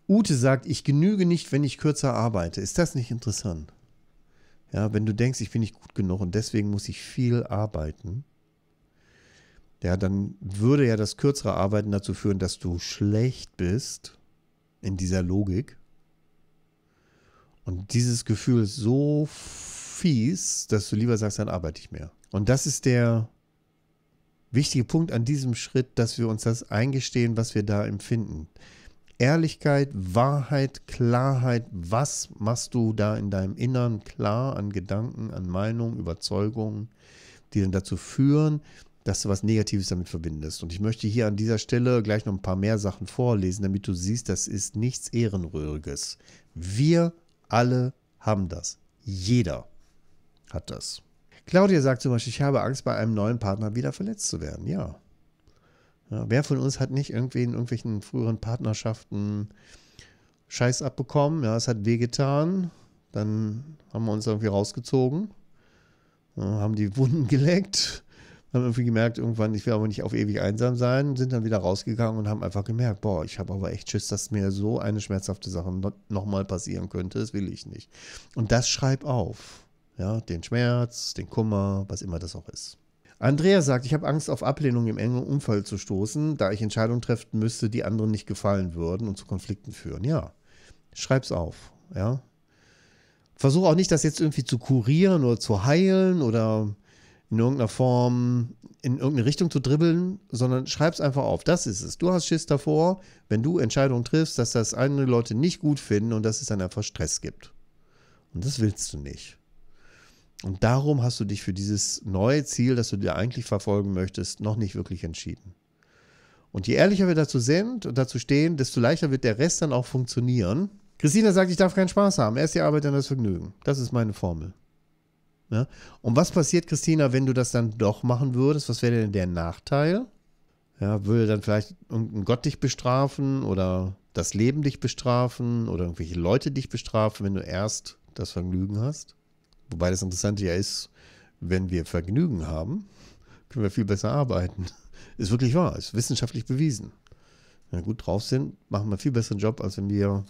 Ute sagt, ich genüge nicht, wenn ich kürzer arbeite. Ist das nicht interessant? Ja, wenn du denkst, ich bin nicht gut genug und deswegen muss ich viel arbeiten, ja, dann würde ja das kürzere Arbeiten dazu führen, dass du schlecht bist in dieser Logik. Und dieses Gefühl ist so fies, dass du lieber sagst, dann arbeite ich mehr. Und das ist der wichtige Punkt an diesem Schritt, dass wir uns das eingestehen, was wir da empfinden. Ehrlichkeit, Wahrheit, Klarheit, was machst du da in deinem Innern klar an Gedanken, an Meinungen, Überzeugungen, die dann dazu führen, dass du was Negatives damit verbindest. Und ich möchte hier an dieser Stelle gleich noch ein paar mehr Sachen vorlesen, damit du siehst, das ist nichts Ehrenrühriges. Wir alle haben das. Jeder hat das. Claudia sagt zum Beispiel, ich habe Angst, bei einem neuen Partner wieder verletzt zu werden. Ja. ja wer von uns hat nicht irgendwie in irgendwelchen früheren Partnerschaften Scheiß abbekommen? Ja, es hat wehgetan. Dann haben wir uns irgendwie rausgezogen, haben die Wunden geleckt, haben irgendwie gemerkt, irgendwann, ich will aber nicht auf ewig einsam sein, sind dann wieder rausgegangen und haben einfach gemerkt, boah, ich habe aber echt Schiss, dass mir so eine schmerzhafte Sache nochmal passieren könnte, das will ich nicht. Und das schreib auf. Ja, den Schmerz, den Kummer, was immer das auch ist. Andrea sagt, ich habe Angst, auf Ablehnung im engen Umfall zu stoßen, da ich Entscheidungen treffen müsste, die anderen nicht gefallen würden und zu Konflikten führen. Ja, schreib's auf. Ja. Versuche auch nicht, das jetzt irgendwie zu kurieren oder zu heilen oder in irgendeiner Form in irgendeine Richtung zu dribbeln, sondern schreib's einfach auf. Das ist es. Du hast Schiss davor, wenn du Entscheidungen triffst, dass das andere Leute nicht gut finden und dass es dann einfach Stress gibt. Und das willst du nicht. Und darum hast du dich für dieses neue Ziel, das du dir eigentlich verfolgen möchtest, noch nicht wirklich entschieden. Und je ehrlicher wir dazu sind und dazu stehen, desto leichter wird der Rest dann auch funktionieren. Christina sagt, ich darf keinen Spaß haben. Erst die Arbeit, dann das Vergnügen. Das ist meine Formel. Ja? Und was passiert, Christina, wenn du das dann doch machen würdest? Was wäre denn der Nachteil? Ja, würde dann vielleicht irgendein Gott dich bestrafen oder das Leben dich bestrafen oder irgendwelche Leute dich bestrafen, wenn du erst das Vergnügen hast? Wobei das Interessante ja ist, wenn wir Vergnügen haben, können wir viel besser arbeiten. Ist wirklich wahr, ist wissenschaftlich bewiesen. Wenn wir gut drauf sind, machen wir einen viel besseren Job, als wenn wir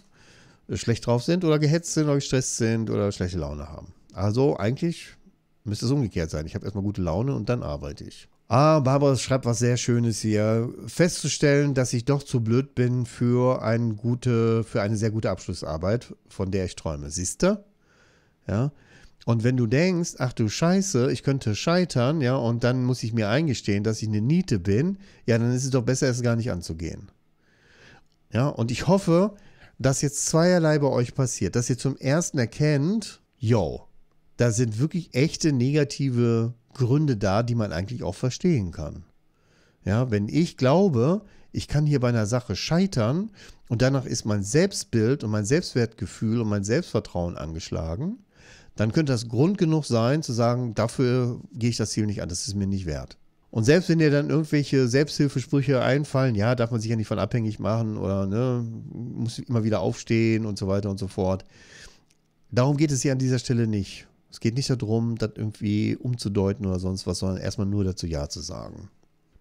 äh, schlecht drauf sind oder gehetzt sind oder gestresst sind oder schlechte Laune haben. Also eigentlich müsste es umgekehrt sein. Ich habe erstmal gute Laune und dann arbeite ich. Ah, Barbara schreibt was sehr Schönes hier. Festzustellen, dass ich doch zu blöd bin für, ein gute, für eine sehr gute Abschlussarbeit, von der ich träume. Siehst du? Ja, und wenn du denkst, ach du Scheiße, ich könnte scheitern, ja, und dann muss ich mir eingestehen, dass ich eine Niete bin, ja, dann ist es doch besser, es gar nicht anzugehen. Ja, und ich hoffe, dass jetzt zweierlei bei euch passiert, dass ihr zum ersten erkennt, yo, da sind wirklich echte negative Gründe da, die man eigentlich auch verstehen kann. Ja, wenn ich glaube, ich kann hier bei einer Sache scheitern und danach ist mein Selbstbild und mein Selbstwertgefühl und mein Selbstvertrauen angeschlagen, dann könnte das Grund genug sein, zu sagen, dafür gehe ich das Ziel nicht an, das ist mir nicht wert. Und selbst wenn dir dann irgendwelche Selbsthilfesprüche einfallen, ja, darf man sich ja nicht von abhängig machen oder ne, muss immer wieder aufstehen und so weiter und so fort. Darum geht es hier an dieser Stelle nicht. Es geht nicht darum, das irgendwie umzudeuten oder sonst was, sondern erstmal nur dazu Ja zu sagen.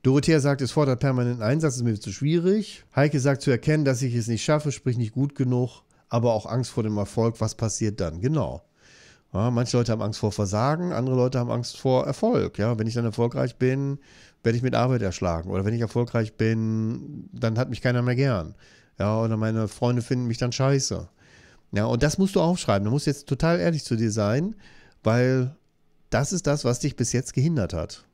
Dorothea sagt, es fordert permanenten Einsatz, ist mir zu schwierig. Heike sagt, zu erkennen, dass ich es nicht schaffe, sprich nicht gut genug, aber auch Angst vor dem Erfolg, was passiert dann? Genau. Ja, manche Leute haben Angst vor Versagen, andere Leute haben Angst vor Erfolg. Ja, wenn ich dann erfolgreich bin, werde ich mit Arbeit erschlagen. Oder wenn ich erfolgreich bin, dann hat mich keiner mehr gern. Ja, oder meine Freunde finden mich dann scheiße. Ja, und das musst du aufschreiben. Du musst jetzt total ehrlich zu dir sein, weil das ist das, was dich bis jetzt gehindert hat.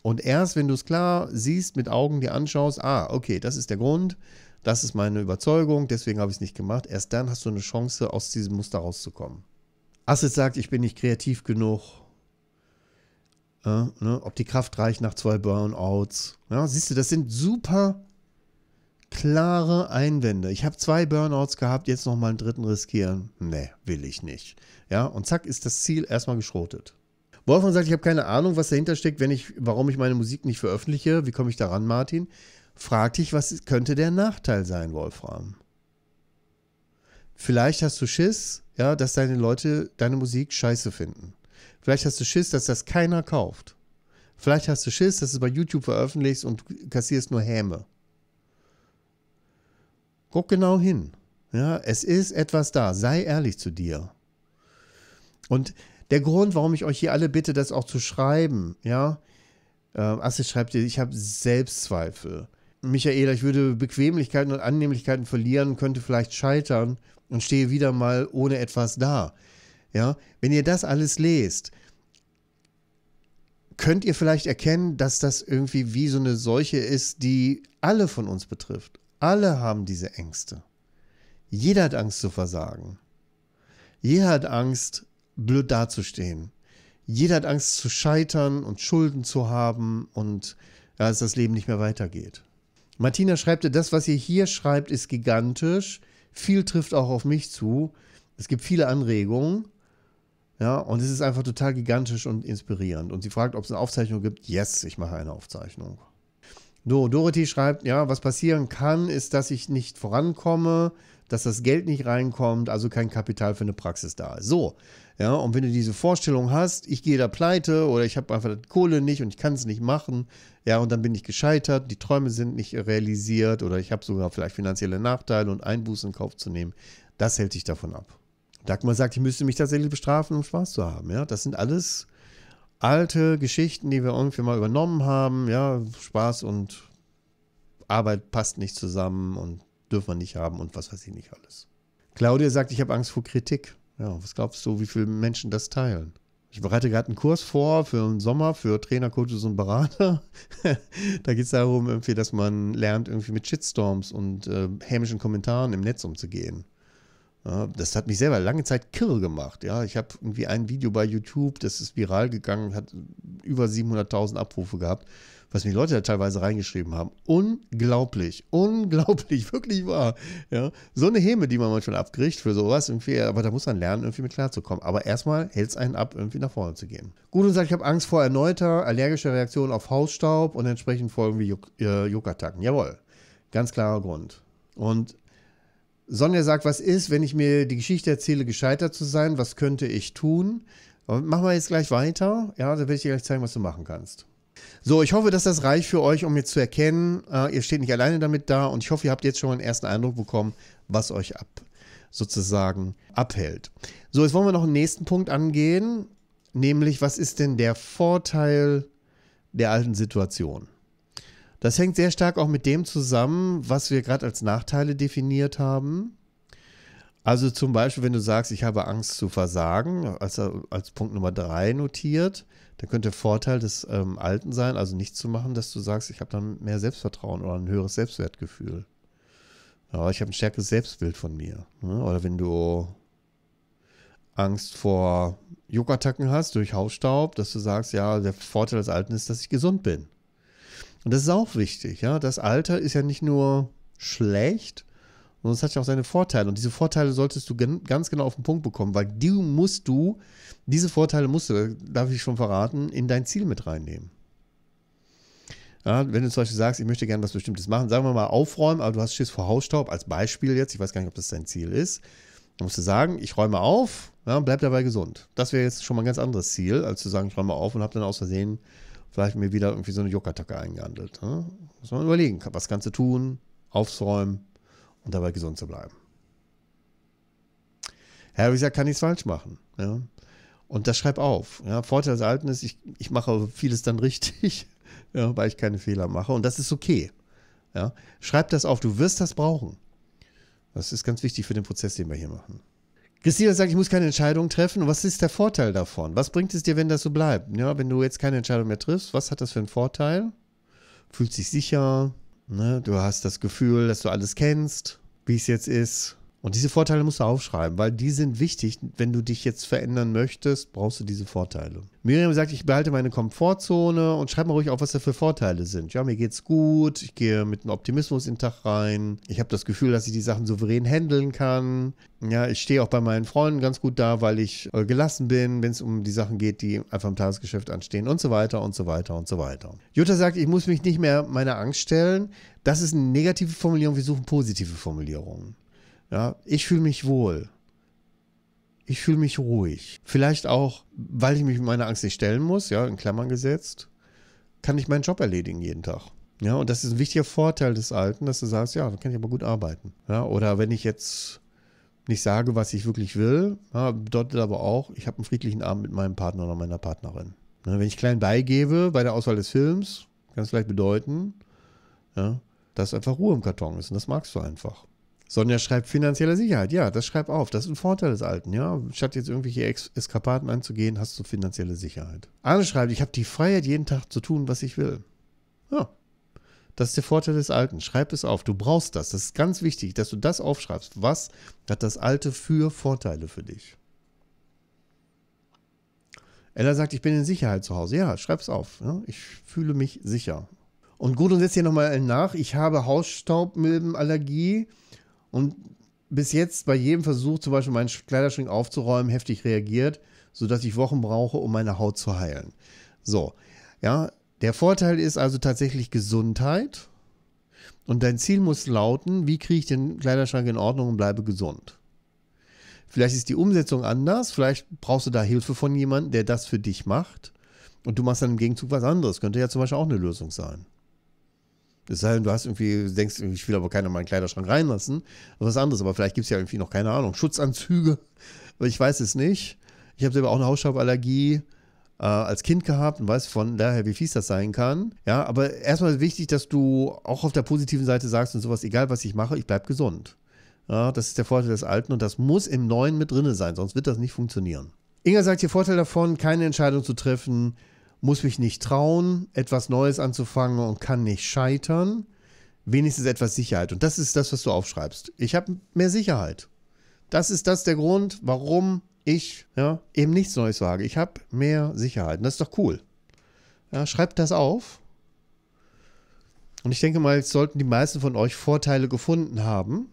Und erst wenn du es klar siehst, mit Augen dir anschaust, ah, okay, das ist der Grund, das ist meine Überzeugung, deswegen habe ich es nicht gemacht, erst dann hast du eine Chance, aus diesem Muster rauszukommen. Hassett sagt, ich bin nicht kreativ genug. Ja, ne? Ob die Kraft reicht nach zwei Burnouts. Ja, siehst du, das sind super klare Einwände. Ich habe zwei Burnouts gehabt, jetzt nochmal einen dritten riskieren. Nee, will ich nicht. Ja, und zack ist das Ziel erstmal geschrotet. Wolfgang sagt, ich habe keine Ahnung, was dahinter steckt, wenn ich, warum ich meine Musik nicht veröffentliche. Wie komme ich daran, Martin? Frag dich, was könnte der Nachteil sein, Wolfram? Vielleicht hast du Schiss, ja, dass deine Leute deine Musik scheiße finden. Vielleicht hast du Schiss, dass das keiner kauft. Vielleicht hast du Schiss, dass du es bei YouTube veröffentlichst und kassierst nur Häme. Guck genau hin. Ja, es ist etwas da. Sei ehrlich zu dir. Und der Grund, warum ich euch hier alle bitte, das auch zu schreiben, ja, ähm, Asse schreibt ihr, ich habe Selbstzweifel. Michaela, ich würde Bequemlichkeiten und Annehmlichkeiten verlieren, könnte vielleicht scheitern und stehe wieder mal ohne etwas da. Ja, wenn ihr das alles lest, könnt ihr vielleicht erkennen, dass das irgendwie wie so eine Seuche ist, die alle von uns betrifft. Alle haben diese Ängste. Jeder hat Angst zu versagen. Jeder hat Angst, blöd dazustehen. Jeder hat Angst zu scheitern und Schulden zu haben und dass das Leben nicht mehr weitergeht. Martina schreibt, das, was ihr hier schreibt, ist gigantisch. Viel trifft auch auf mich zu. Es gibt viele Anregungen. Ja, und es ist einfach total gigantisch und inspirierend. Und sie fragt, ob es eine Aufzeichnung gibt. Yes, ich mache eine Aufzeichnung. So, Dorothy schreibt, ja, was passieren kann, ist, dass ich nicht vorankomme, dass das Geld nicht reinkommt, also kein Kapital für eine Praxis da ist. So, ja, und wenn du diese Vorstellung hast, ich gehe da pleite oder ich habe einfach die Kohle nicht und ich kann es nicht machen, ja, und dann bin ich gescheitert, die Träume sind nicht realisiert oder ich habe sogar vielleicht finanzielle Nachteile und Einbußen in Kauf zu nehmen, das hält dich davon ab. Dagmar sagt, ich müsste mich tatsächlich bestrafen, um Spaß zu haben, ja, das sind alles alte Geschichten, die wir irgendwie mal übernommen haben, ja, Spaß und Arbeit passt nicht zusammen und dürfen wir nicht haben und was weiß ich nicht alles. Claudia sagt, ich habe Angst vor Kritik. Ja, was glaubst du, wie viele Menschen das teilen? Ich bereite gerade einen Kurs vor für den Sommer für Trainer, Coaches und Berater. da geht es darum, irgendwie, dass man lernt, irgendwie mit Shitstorms und äh, hämischen Kommentaren im Netz umzugehen. Ja, das hat mich selber lange Zeit kirre gemacht. Ja, ich habe irgendwie ein Video bei YouTube, das ist viral gegangen, hat über 700.000 Abrufe gehabt was mir Leute da teilweise reingeschrieben haben. Unglaublich, unglaublich, wirklich wahr. Ja, so eine Häme, die man manchmal abkriegt für sowas, irgendwie, aber da muss man lernen, irgendwie mit klarzukommen. Aber erstmal hält es einen ab, irgendwie nach vorne zu gehen. Gut und sagt, ich habe Angst vor erneuter allergischer Reaktion auf Hausstaub und entsprechend folgen wie Juck, äh, Juckattacken. Jawohl, ganz klarer Grund. Und Sonja sagt, was ist, wenn ich mir die Geschichte erzähle, gescheitert zu sein? Was könnte ich tun? machen wir jetzt gleich weiter. Ja, dann werde ich dir gleich zeigen, was du machen kannst. So, ich hoffe, dass das reicht für euch, um jetzt zu erkennen, äh, ihr steht nicht alleine damit da und ich hoffe, ihr habt jetzt schon mal einen ersten Eindruck bekommen, was euch ab sozusagen abhält. So, jetzt wollen wir noch einen nächsten Punkt angehen, nämlich was ist denn der Vorteil der alten Situation? Das hängt sehr stark auch mit dem zusammen, was wir gerade als Nachteile definiert haben. Also zum Beispiel, wenn du sagst, ich habe Angst zu versagen, als, als Punkt Nummer drei notiert, dann könnte der Vorteil des ähm, Alten sein, also nicht zu machen, dass du sagst, ich habe dann mehr Selbstvertrauen oder ein höheres Selbstwertgefühl. Ja, ich habe ein stärkeres Selbstbild von mir. Ne? Oder wenn du Angst vor Juckattacken hast durch Hausstaub, dass du sagst, ja, der Vorteil des Alten ist, dass ich gesund bin. Und das ist auch wichtig, ja. Das Alter ist ja nicht nur schlecht, und es hat ja auch seine Vorteile. Und diese Vorteile solltest du ganz genau auf den Punkt bekommen, weil die musst du, diese Vorteile musst du, äh, darf ich schon verraten, in dein Ziel mit reinnehmen. Ja, wenn du zum Beispiel sagst, ich möchte gerne was Bestimmtes machen, sagen wir mal aufräumen, aber du hast Schiss vor Hausstaub als Beispiel jetzt, ich weiß gar nicht, ob das dein Ziel ist, dann musst du sagen, ich räume auf, ja, bleib dabei gesund. Das wäre jetzt schon mal ein ganz anderes Ziel, als zu sagen, ich räume auf und habe dann aus Versehen vielleicht mir wieder irgendwie so eine Juckattacke eingehandelt. Ne? Muss man überlegen, was kannst du tun, aufräumen, und dabei gesund zu bleiben. Ja, wie gesagt, kann nichts falsch machen. Ja. Und das schreib auf. Ja. Vorteil des Alten ist, ich, ich mache vieles dann richtig, ja, weil ich keine Fehler mache. Und das ist okay. Ja. Schreib das auf, du wirst das brauchen. Das ist ganz wichtig für den Prozess, den wir hier machen. Christina sagt, ich muss keine Entscheidung treffen. Was ist der Vorteil davon? Was bringt es dir, wenn das so bleibt? Ja, wenn du jetzt keine Entscheidung mehr triffst, was hat das für einen Vorteil? Fühlt sich sicher, Ne? Du hast das Gefühl, dass du alles kennst, wie es jetzt ist. Und diese Vorteile musst du aufschreiben, weil die sind wichtig. Wenn du dich jetzt verändern möchtest, brauchst du diese Vorteile. Miriam sagt, ich behalte meine Komfortzone und schreib mal ruhig auf, was da für Vorteile sind. Ja, mir geht's gut, ich gehe mit einem Optimismus in den Tag rein, ich habe das Gefühl, dass ich die Sachen souverän handeln kann. Ja, ich stehe auch bei meinen Freunden ganz gut da, weil ich äh, gelassen bin, wenn es um die Sachen geht, die einfach im Tagesgeschäft anstehen und so weiter und so weiter und so weiter. Jutta sagt, ich muss mich nicht mehr meiner Angst stellen. Das ist eine negative Formulierung, wir suchen positive Formulierungen. Ja, ich fühle mich wohl. Ich fühle mich ruhig. Vielleicht auch, weil ich mich meiner Angst nicht stellen muss, ja, in Klammern gesetzt, kann ich meinen Job erledigen jeden Tag. Ja, und das ist ein wichtiger Vorteil des Alten, dass du sagst, ja, dann kann ich aber gut arbeiten. Ja, oder wenn ich jetzt nicht sage, was ich wirklich will, ja, bedeutet aber auch, ich habe einen friedlichen Abend mit meinem Partner oder meiner Partnerin. Ja, wenn ich klein beigebe bei der Auswahl des Films, kann es vielleicht bedeuten, ja, dass einfach Ruhe im Karton ist. Und das magst du einfach. Sonja schreibt finanzielle Sicherheit. Ja, das schreib auf. Das ist ein Vorteil des Alten. Ja, statt jetzt irgendwelche Ex Eskapaden anzugehen, hast du finanzielle Sicherheit. Anne schreibt, ich habe die Freiheit, jeden Tag zu tun, was ich will. Ja, das ist der Vorteil des Alten. Schreib es auf. Du brauchst das. Das ist ganz wichtig, dass du das aufschreibst. Was hat das Alte für Vorteile für dich? Ella sagt, ich bin in Sicherheit zu Hause. Ja, schreib es auf. Ja, ich fühle mich sicher. Und Gudrun setzt hier nochmal nach. Ich habe Hausstaubmilbenallergie. Und bis jetzt bei jedem Versuch, zum Beispiel meinen Kleiderschrank aufzuräumen, heftig reagiert, sodass ich Wochen brauche, um meine Haut zu heilen. So, ja, der Vorteil ist also tatsächlich Gesundheit. Und dein Ziel muss lauten, wie kriege ich den Kleiderschrank in Ordnung und bleibe gesund. Vielleicht ist die Umsetzung anders, vielleicht brauchst du da Hilfe von jemandem, der das für dich macht. Und du machst dann im Gegenzug was anderes. Könnte ja zum Beispiel auch eine Lösung sein. Es sei denn, du hast irgendwie, denkst, ich will aber keiner meinen Kleiderschrank reinlassen. Was anderes, aber vielleicht gibt es ja irgendwie noch, keine Ahnung, Schutzanzüge. Ich weiß es nicht. Ich habe selber auch eine Hausstauballergie äh, als Kind gehabt und weiß von daher, wie fies das sein kann. Ja, aber erstmal wichtig, dass du auch auf der positiven Seite sagst und sowas, egal was ich mache, ich bleibe gesund. Ja, das ist der Vorteil des Alten und das muss im Neuen mit drinne sein, sonst wird das nicht funktionieren. Inga sagt, ihr Vorteil davon, keine Entscheidung zu treffen, muss mich nicht trauen, etwas Neues anzufangen und kann nicht scheitern. Wenigstens etwas Sicherheit. Und das ist das, was du aufschreibst. Ich habe mehr Sicherheit. Das ist das der Grund, warum ich ja, eben nichts Neues wage. Ich habe mehr Sicherheit. Und das ist doch cool. Ja, schreibt das auf. Und ich denke mal, jetzt sollten die meisten von euch Vorteile gefunden haben.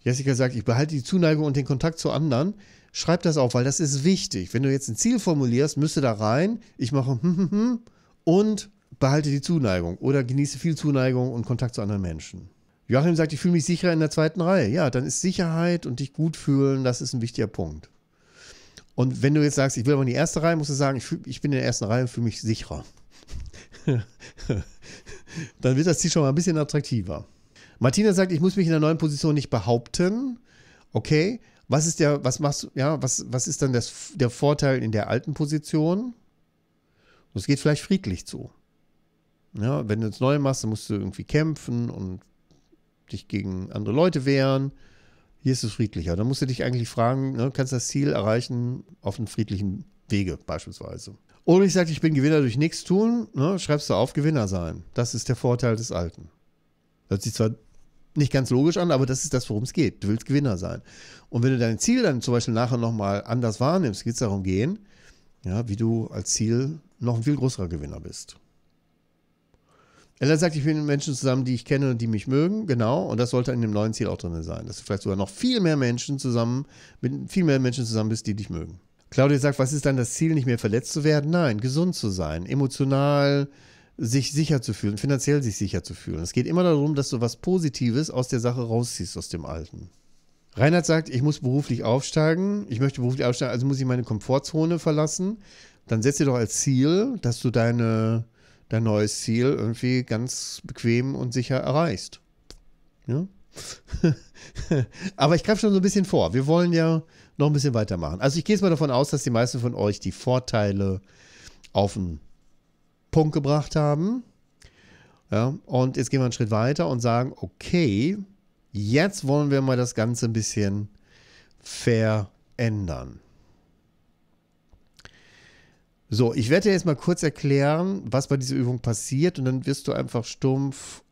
Jessica sagt, ich behalte die Zuneigung und den Kontakt zu anderen. Schreib das auf, weil das ist wichtig. Wenn du jetzt ein Ziel formulierst, müsste da rein, ich mache und behalte die Zuneigung oder genieße viel Zuneigung und Kontakt zu anderen Menschen. Joachim sagt, ich fühle mich sicherer in der zweiten Reihe. Ja, dann ist Sicherheit und dich gut fühlen, das ist ein wichtiger Punkt. Und wenn du jetzt sagst, ich will aber in die erste Reihe, musst du sagen, ich, fühl, ich bin in der ersten Reihe und fühle mich sicherer. dann wird das Ziel schon mal ein bisschen attraktiver. Martina sagt, ich muss mich in der neuen Position nicht behaupten. Okay, was ist der, was machst du, ja, was, was ist dann das, der Vorteil in der alten Position? Es geht vielleicht friedlich zu. Ja, wenn du es neu machst, dann musst du irgendwie kämpfen und dich gegen andere Leute wehren. Hier ist es friedlicher. Dann musst du dich eigentlich fragen, ne, kannst du das Ziel erreichen auf einem friedlichen Wege beispielsweise. Oder ich sage, ich bin Gewinner durch nichts tun. Ne, schreibst du auf, Gewinner sein. Das ist der Vorteil des Alten. hört sich zwar nicht ganz logisch an, aber das ist das, worum es geht. Du willst Gewinner sein. Und wenn du dein Ziel dann zum Beispiel nachher nochmal anders wahrnimmst, geht es darum gehen, ja, wie du als Ziel noch ein viel größerer Gewinner bist. Ella sagt, ich bin mit Menschen zusammen, die ich kenne und die mich mögen, genau, und das sollte in dem neuen Ziel auch drin sein, dass du vielleicht sogar noch viel mehr Menschen zusammen, mit viel mehr Menschen zusammen bist, die dich mögen. Claudia sagt, was ist dann das Ziel, nicht mehr verletzt zu werden? Nein, gesund zu sein, emotional, sich sicher zu fühlen, finanziell sich sicher zu fühlen. Es geht immer darum, dass du was Positives aus der Sache rausziehst, aus dem Alten. Reinhard sagt, ich muss beruflich aufsteigen, ich möchte beruflich aufsteigen, also muss ich meine Komfortzone verlassen. Dann setz dir doch als Ziel, dass du deine, dein neues Ziel irgendwie ganz bequem und sicher erreichst. Ja? Aber ich greife schon so ein bisschen vor. Wir wollen ja noch ein bisschen weitermachen. Also ich gehe jetzt mal davon aus, dass die meisten von euch die Vorteile auf dem Punkt gebracht haben. Ja, und jetzt gehen wir einen Schritt weiter und sagen, okay, jetzt wollen wir mal das Ganze ein bisschen verändern. So, ich werde dir jetzt mal kurz erklären, was bei dieser Übung passiert und dann wirst du einfach stumpf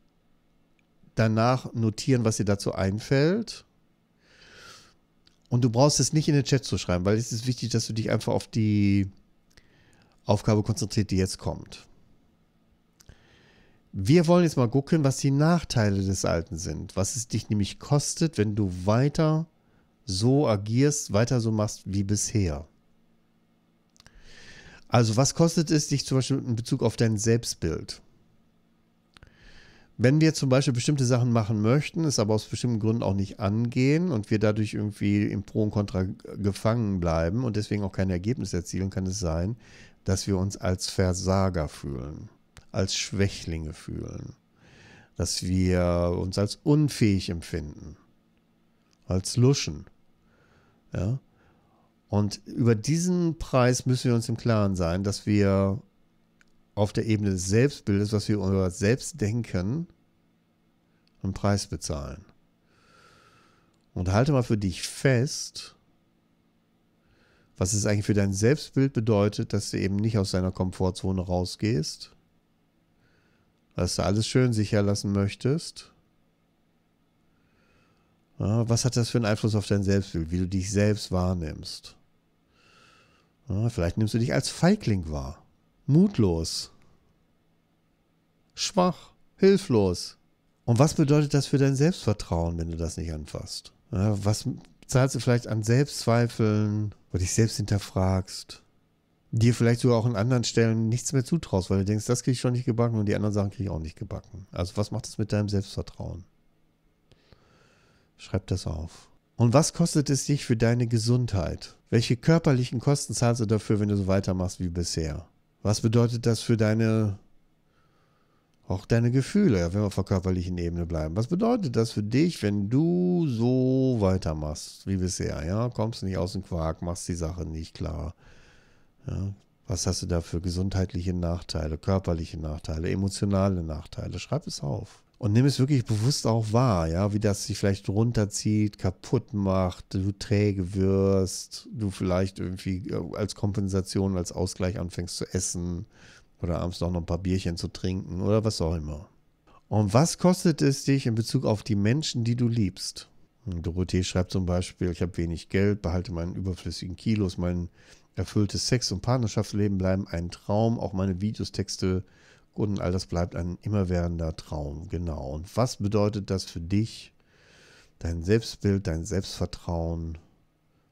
danach notieren, was dir dazu einfällt. Und du brauchst es nicht in den Chat zu schreiben, weil es ist wichtig, dass du dich einfach auf die Aufgabe konzentriert, die jetzt kommt. Wir wollen jetzt mal gucken, was die Nachteile des Alten sind. Was es dich nämlich kostet, wenn du weiter so agierst, weiter so machst wie bisher. Also was kostet es dich zum Beispiel in Bezug auf dein Selbstbild? Wenn wir zum Beispiel bestimmte Sachen machen möchten, es aber aus bestimmten Gründen auch nicht angehen und wir dadurch irgendwie im Pro und Contra gefangen bleiben und deswegen auch keine Ergebnisse erzielen, kann es sein, dass wir uns als Versager fühlen, als Schwächlinge fühlen, dass wir uns als unfähig empfinden, als Luschen. Ja? Und über diesen Preis müssen wir uns im Klaren sein, dass wir auf der Ebene des Selbstbildes, was wir über selbst denken, einen Preis bezahlen. Und halte mal für dich fest, was es eigentlich für dein Selbstbild bedeutet, dass du eben nicht aus deiner Komfortzone rausgehst, dass du alles schön sicher lassen möchtest. Ja, was hat das für einen Einfluss auf dein Selbstbild, wie du dich selbst wahrnimmst? Ja, vielleicht nimmst du dich als Feigling wahr, mutlos, schwach, hilflos. Und was bedeutet das für dein Selbstvertrauen, wenn du das nicht anfasst? Ja, was zahlst du vielleicht an Selbstzweifeln, weil dich selbst hinterfragst, dir vielleicht sogar auch an anderen Stellen nichts mehr zutraust, weil du denkst, das kriege ich schon nicht gebacken und die anderen Sachen kriege ich auch nicht gebacken. Also was macht das mit deinem Selbstvertrauen? Schreib das auf. Und was kostet es dich für deine Gesundheit? Welche körperlichen Kosten zahlst du dafür, wenn du so weitermachst wie bisher? Was bedeutet das für deine auch deine Gefühle, wenn wir auf der körperlichen Ebene bleiben. Was bedeutet das für dich, wenn du so weitermachst wie bisher? Ja, kommst nicht aus dem Quark, machst die Sache nicht klar. Ja, was hast du da für gesundheitliche Nachteile, körperliche Nachteile, emotionale Nachteile? Schreib es auf. Und nimm es wirklich bewusst auch wahr, ja, wie das sich vielleicht runterzieht, kaputt macht, du träge wirst, du vielleicht irgendwie äh, als Kompensation, als Ausgleich anfängst zu essen oder abends noch ein paar Bierchen zu trinken oder was auch immer. Und was kostet es dich in Bezug auf die Menschen, die du liebst? Dorothee schreibt zum Beispiel, ich habe wenig Geld, behalte meinen überflüssigen Kilos, mein erfülltes Sex- und Partnerschaftsleben bleiben ein Traum, auch meine Videos, Texte und all das bleibt ein immerwährender Traum. Genau. Und was bedeutet das für dich? Dein Selbstbild, dein Selbstvertrauen?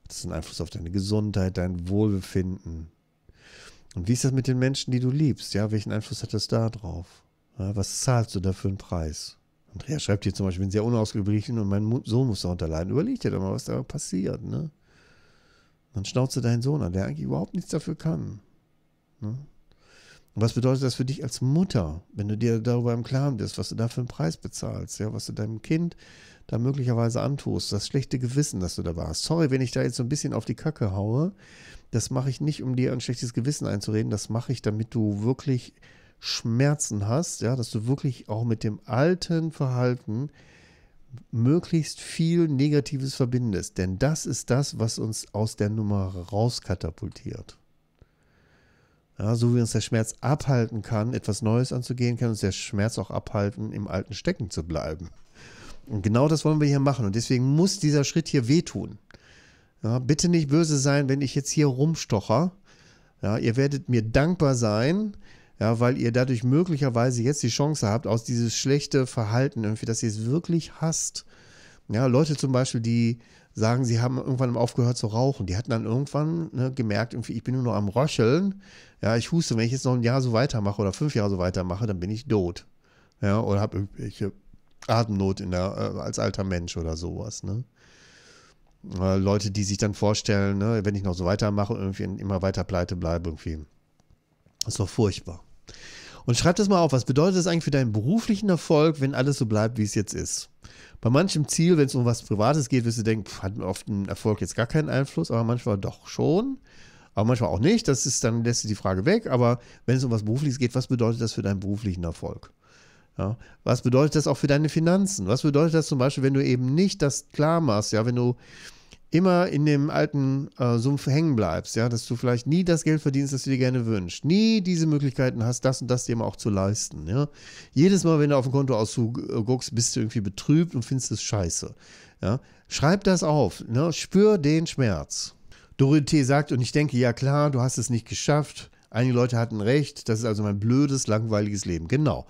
Hat es einen Einfluss auf deine Gesundheit, dein Wohlbefinden? Und wie ist das mit den Menschen, die du liebst? Ja, welchen Einfluss hat das da drauf? Ja, was zahlst du da für einen Preis? Andrea schreibt hier zum Beispiel, ich bin sehr unausgeglichen und mein Sohn muss darunter leiden. Überleg dir doch mal, was da passiert, ne? Dann schnauze deinen Sohn an, der eigentlich überhaupt nichts dafür kann. Ne? Und was bedeutet das für dich als Mutter, wenn du dir darüber im Klaren bist, was du da für einen Preis bezahlst, ja, was du deinem Kind da möglicherweise antust, das schlechte Gewissen, das du da warst. Sorry, wenn ich da jetzt so ein bisschen auf die Kacke haue, das mache ich nicht, um dir ein schlechtes Gewissen einzureden, das mache ich, damit du wirklich Schmerzen hast, ja, dass du wirklich auch mit dem alten Verhalten möglichst viel Negatives verbindest. Denn das ist das, was uns aus der Nummer rauskatapultiert. Ja, so wie uns der Schmerz abhalten kann, etwas Neues anzugehen, kann uns der Schmerz auch abhalten, im Alten stecken zu bleiben. Und genau das wollen wir hier machen. Und deswegen muss dieser Schritt hier wehtun. Ja, bitte nicht böse sein, wenn ich jetzt hier rumstocher. Ja, ihr werdet mir dankbar sein, ja, weil ihr dadurch möglicherweise jetzt die Chance habt, aus dieses schlechte Verhalten, irgendwie, dass ihr es wirklich hasst. Ja, Leute zum Beispiel, die sagen, sie haben irgendwann aufgehört zu rauchen. Die hatten dann irgendwann ne, gemerkt, irgendwie, ich bin nur noch am Röcheln ja, ich huste, wenn ich jetzt noch ein Jahr so weitermache oder fünf Jahre so weitermache, dann bin ich tot. Ja, oder habe irgendwelche Atemnot in der, äh, als alter Mensch oder sowas, ne? Äh, Leute, die sich dann vorstellen, ne, wenn ich noch so weitermache, irgendwie immer weiter pleite bleibe, irgendwie. Das ist doch furchtbar. Und schreib das mal auf, was bedeutet das eigentlich für deinen beruflichen Erfolg, wenn alles so bleibt, wie es jetzt ist? Bei manchem Ziel, wenn es um was Privates geht, wirst du denken, pff, hat auf den Erfolg jetzt gar keinen Einfluss, aber manchmal doch schon. Aber manchmal auch nicht. Das ist, dann lässt du die Frage weg. Aber wenn es um was Berufliches geht, was bedeutet das für deinen beruflichen Erfolg? Ja, was bedeutet das auch für deine Finanzen? Was bedeutet das zum Beispiel, wenn du eben nicht das klar machst, ja, wenn du immer in dem alten äh, Sumpf hängen bleibst, ja, dass du vielleicht nie das Geld verdienst, das du dir gerne wünschst, nie diese Möglichkeiten hast, das und das dir auch zu leisten, ja. Jedes Mal, wenn du auf den Konto äh, guckst, bist du irgendwie betrübt und findest es scheiße, ja. Schreib das auf, ne? spür den Schmerz, Dorothee sagt, und ich denke, ja klar, du hast es nicht geschafft. Einige Leute hatten recht, das ist also mein blödes, langweiliges Leben. Genau.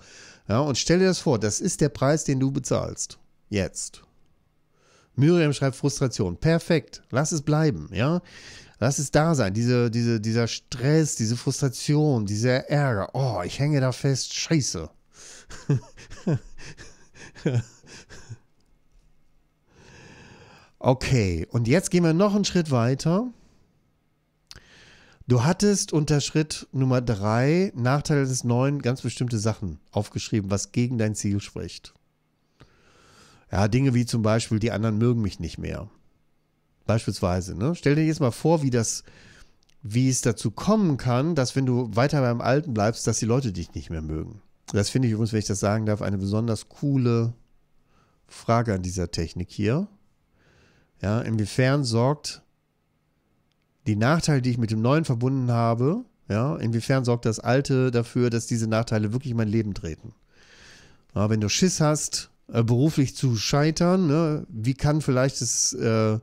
Ja, und stell dir das vor, das ist der Preis, den du bezahlst. Jetzt. Miriam schreibt Frustration. Perfekt, lass es bleiben, ja. Lass es da sein, diese, diese, dieser Stress, diese Frustration, dieser Ärger. Oh, ich hänge da fest, scheiße. Okay, und jetzt gehen wir noch einen Schritt weiter. Du hattest unter Schritt Nummer 3, Nachteil des Neuen, ganz bestimmte Sachen aufgeschrieben, was gegen dein Ziel spricht. Ja, Dinge wie zum Beispiel, die anderen mögen mich nicht mehr. Beispielsweise, ne? Stell dir jetzt mal vor, wie das, wie es dazu kommen kann, dass wenn du weiter beim Alten bleibst, dass die Leute dich nicht mehr mögen. Das finde ich übrigens, wenn ich das sagen darf, eine besonders coole Frage an dieser Technik hier. Ja, inwiefern sorgt die Nachteile, die ich mit dem Neuen verbunden habe, ja, inwiefern sorgt das Alte dafür, dass diese Nachteile wirklich in mein Leben treten? Ja, wenn du Schiss hast, äh, beruflich zu scheitern, ne, wie kann vielleicht das, äh,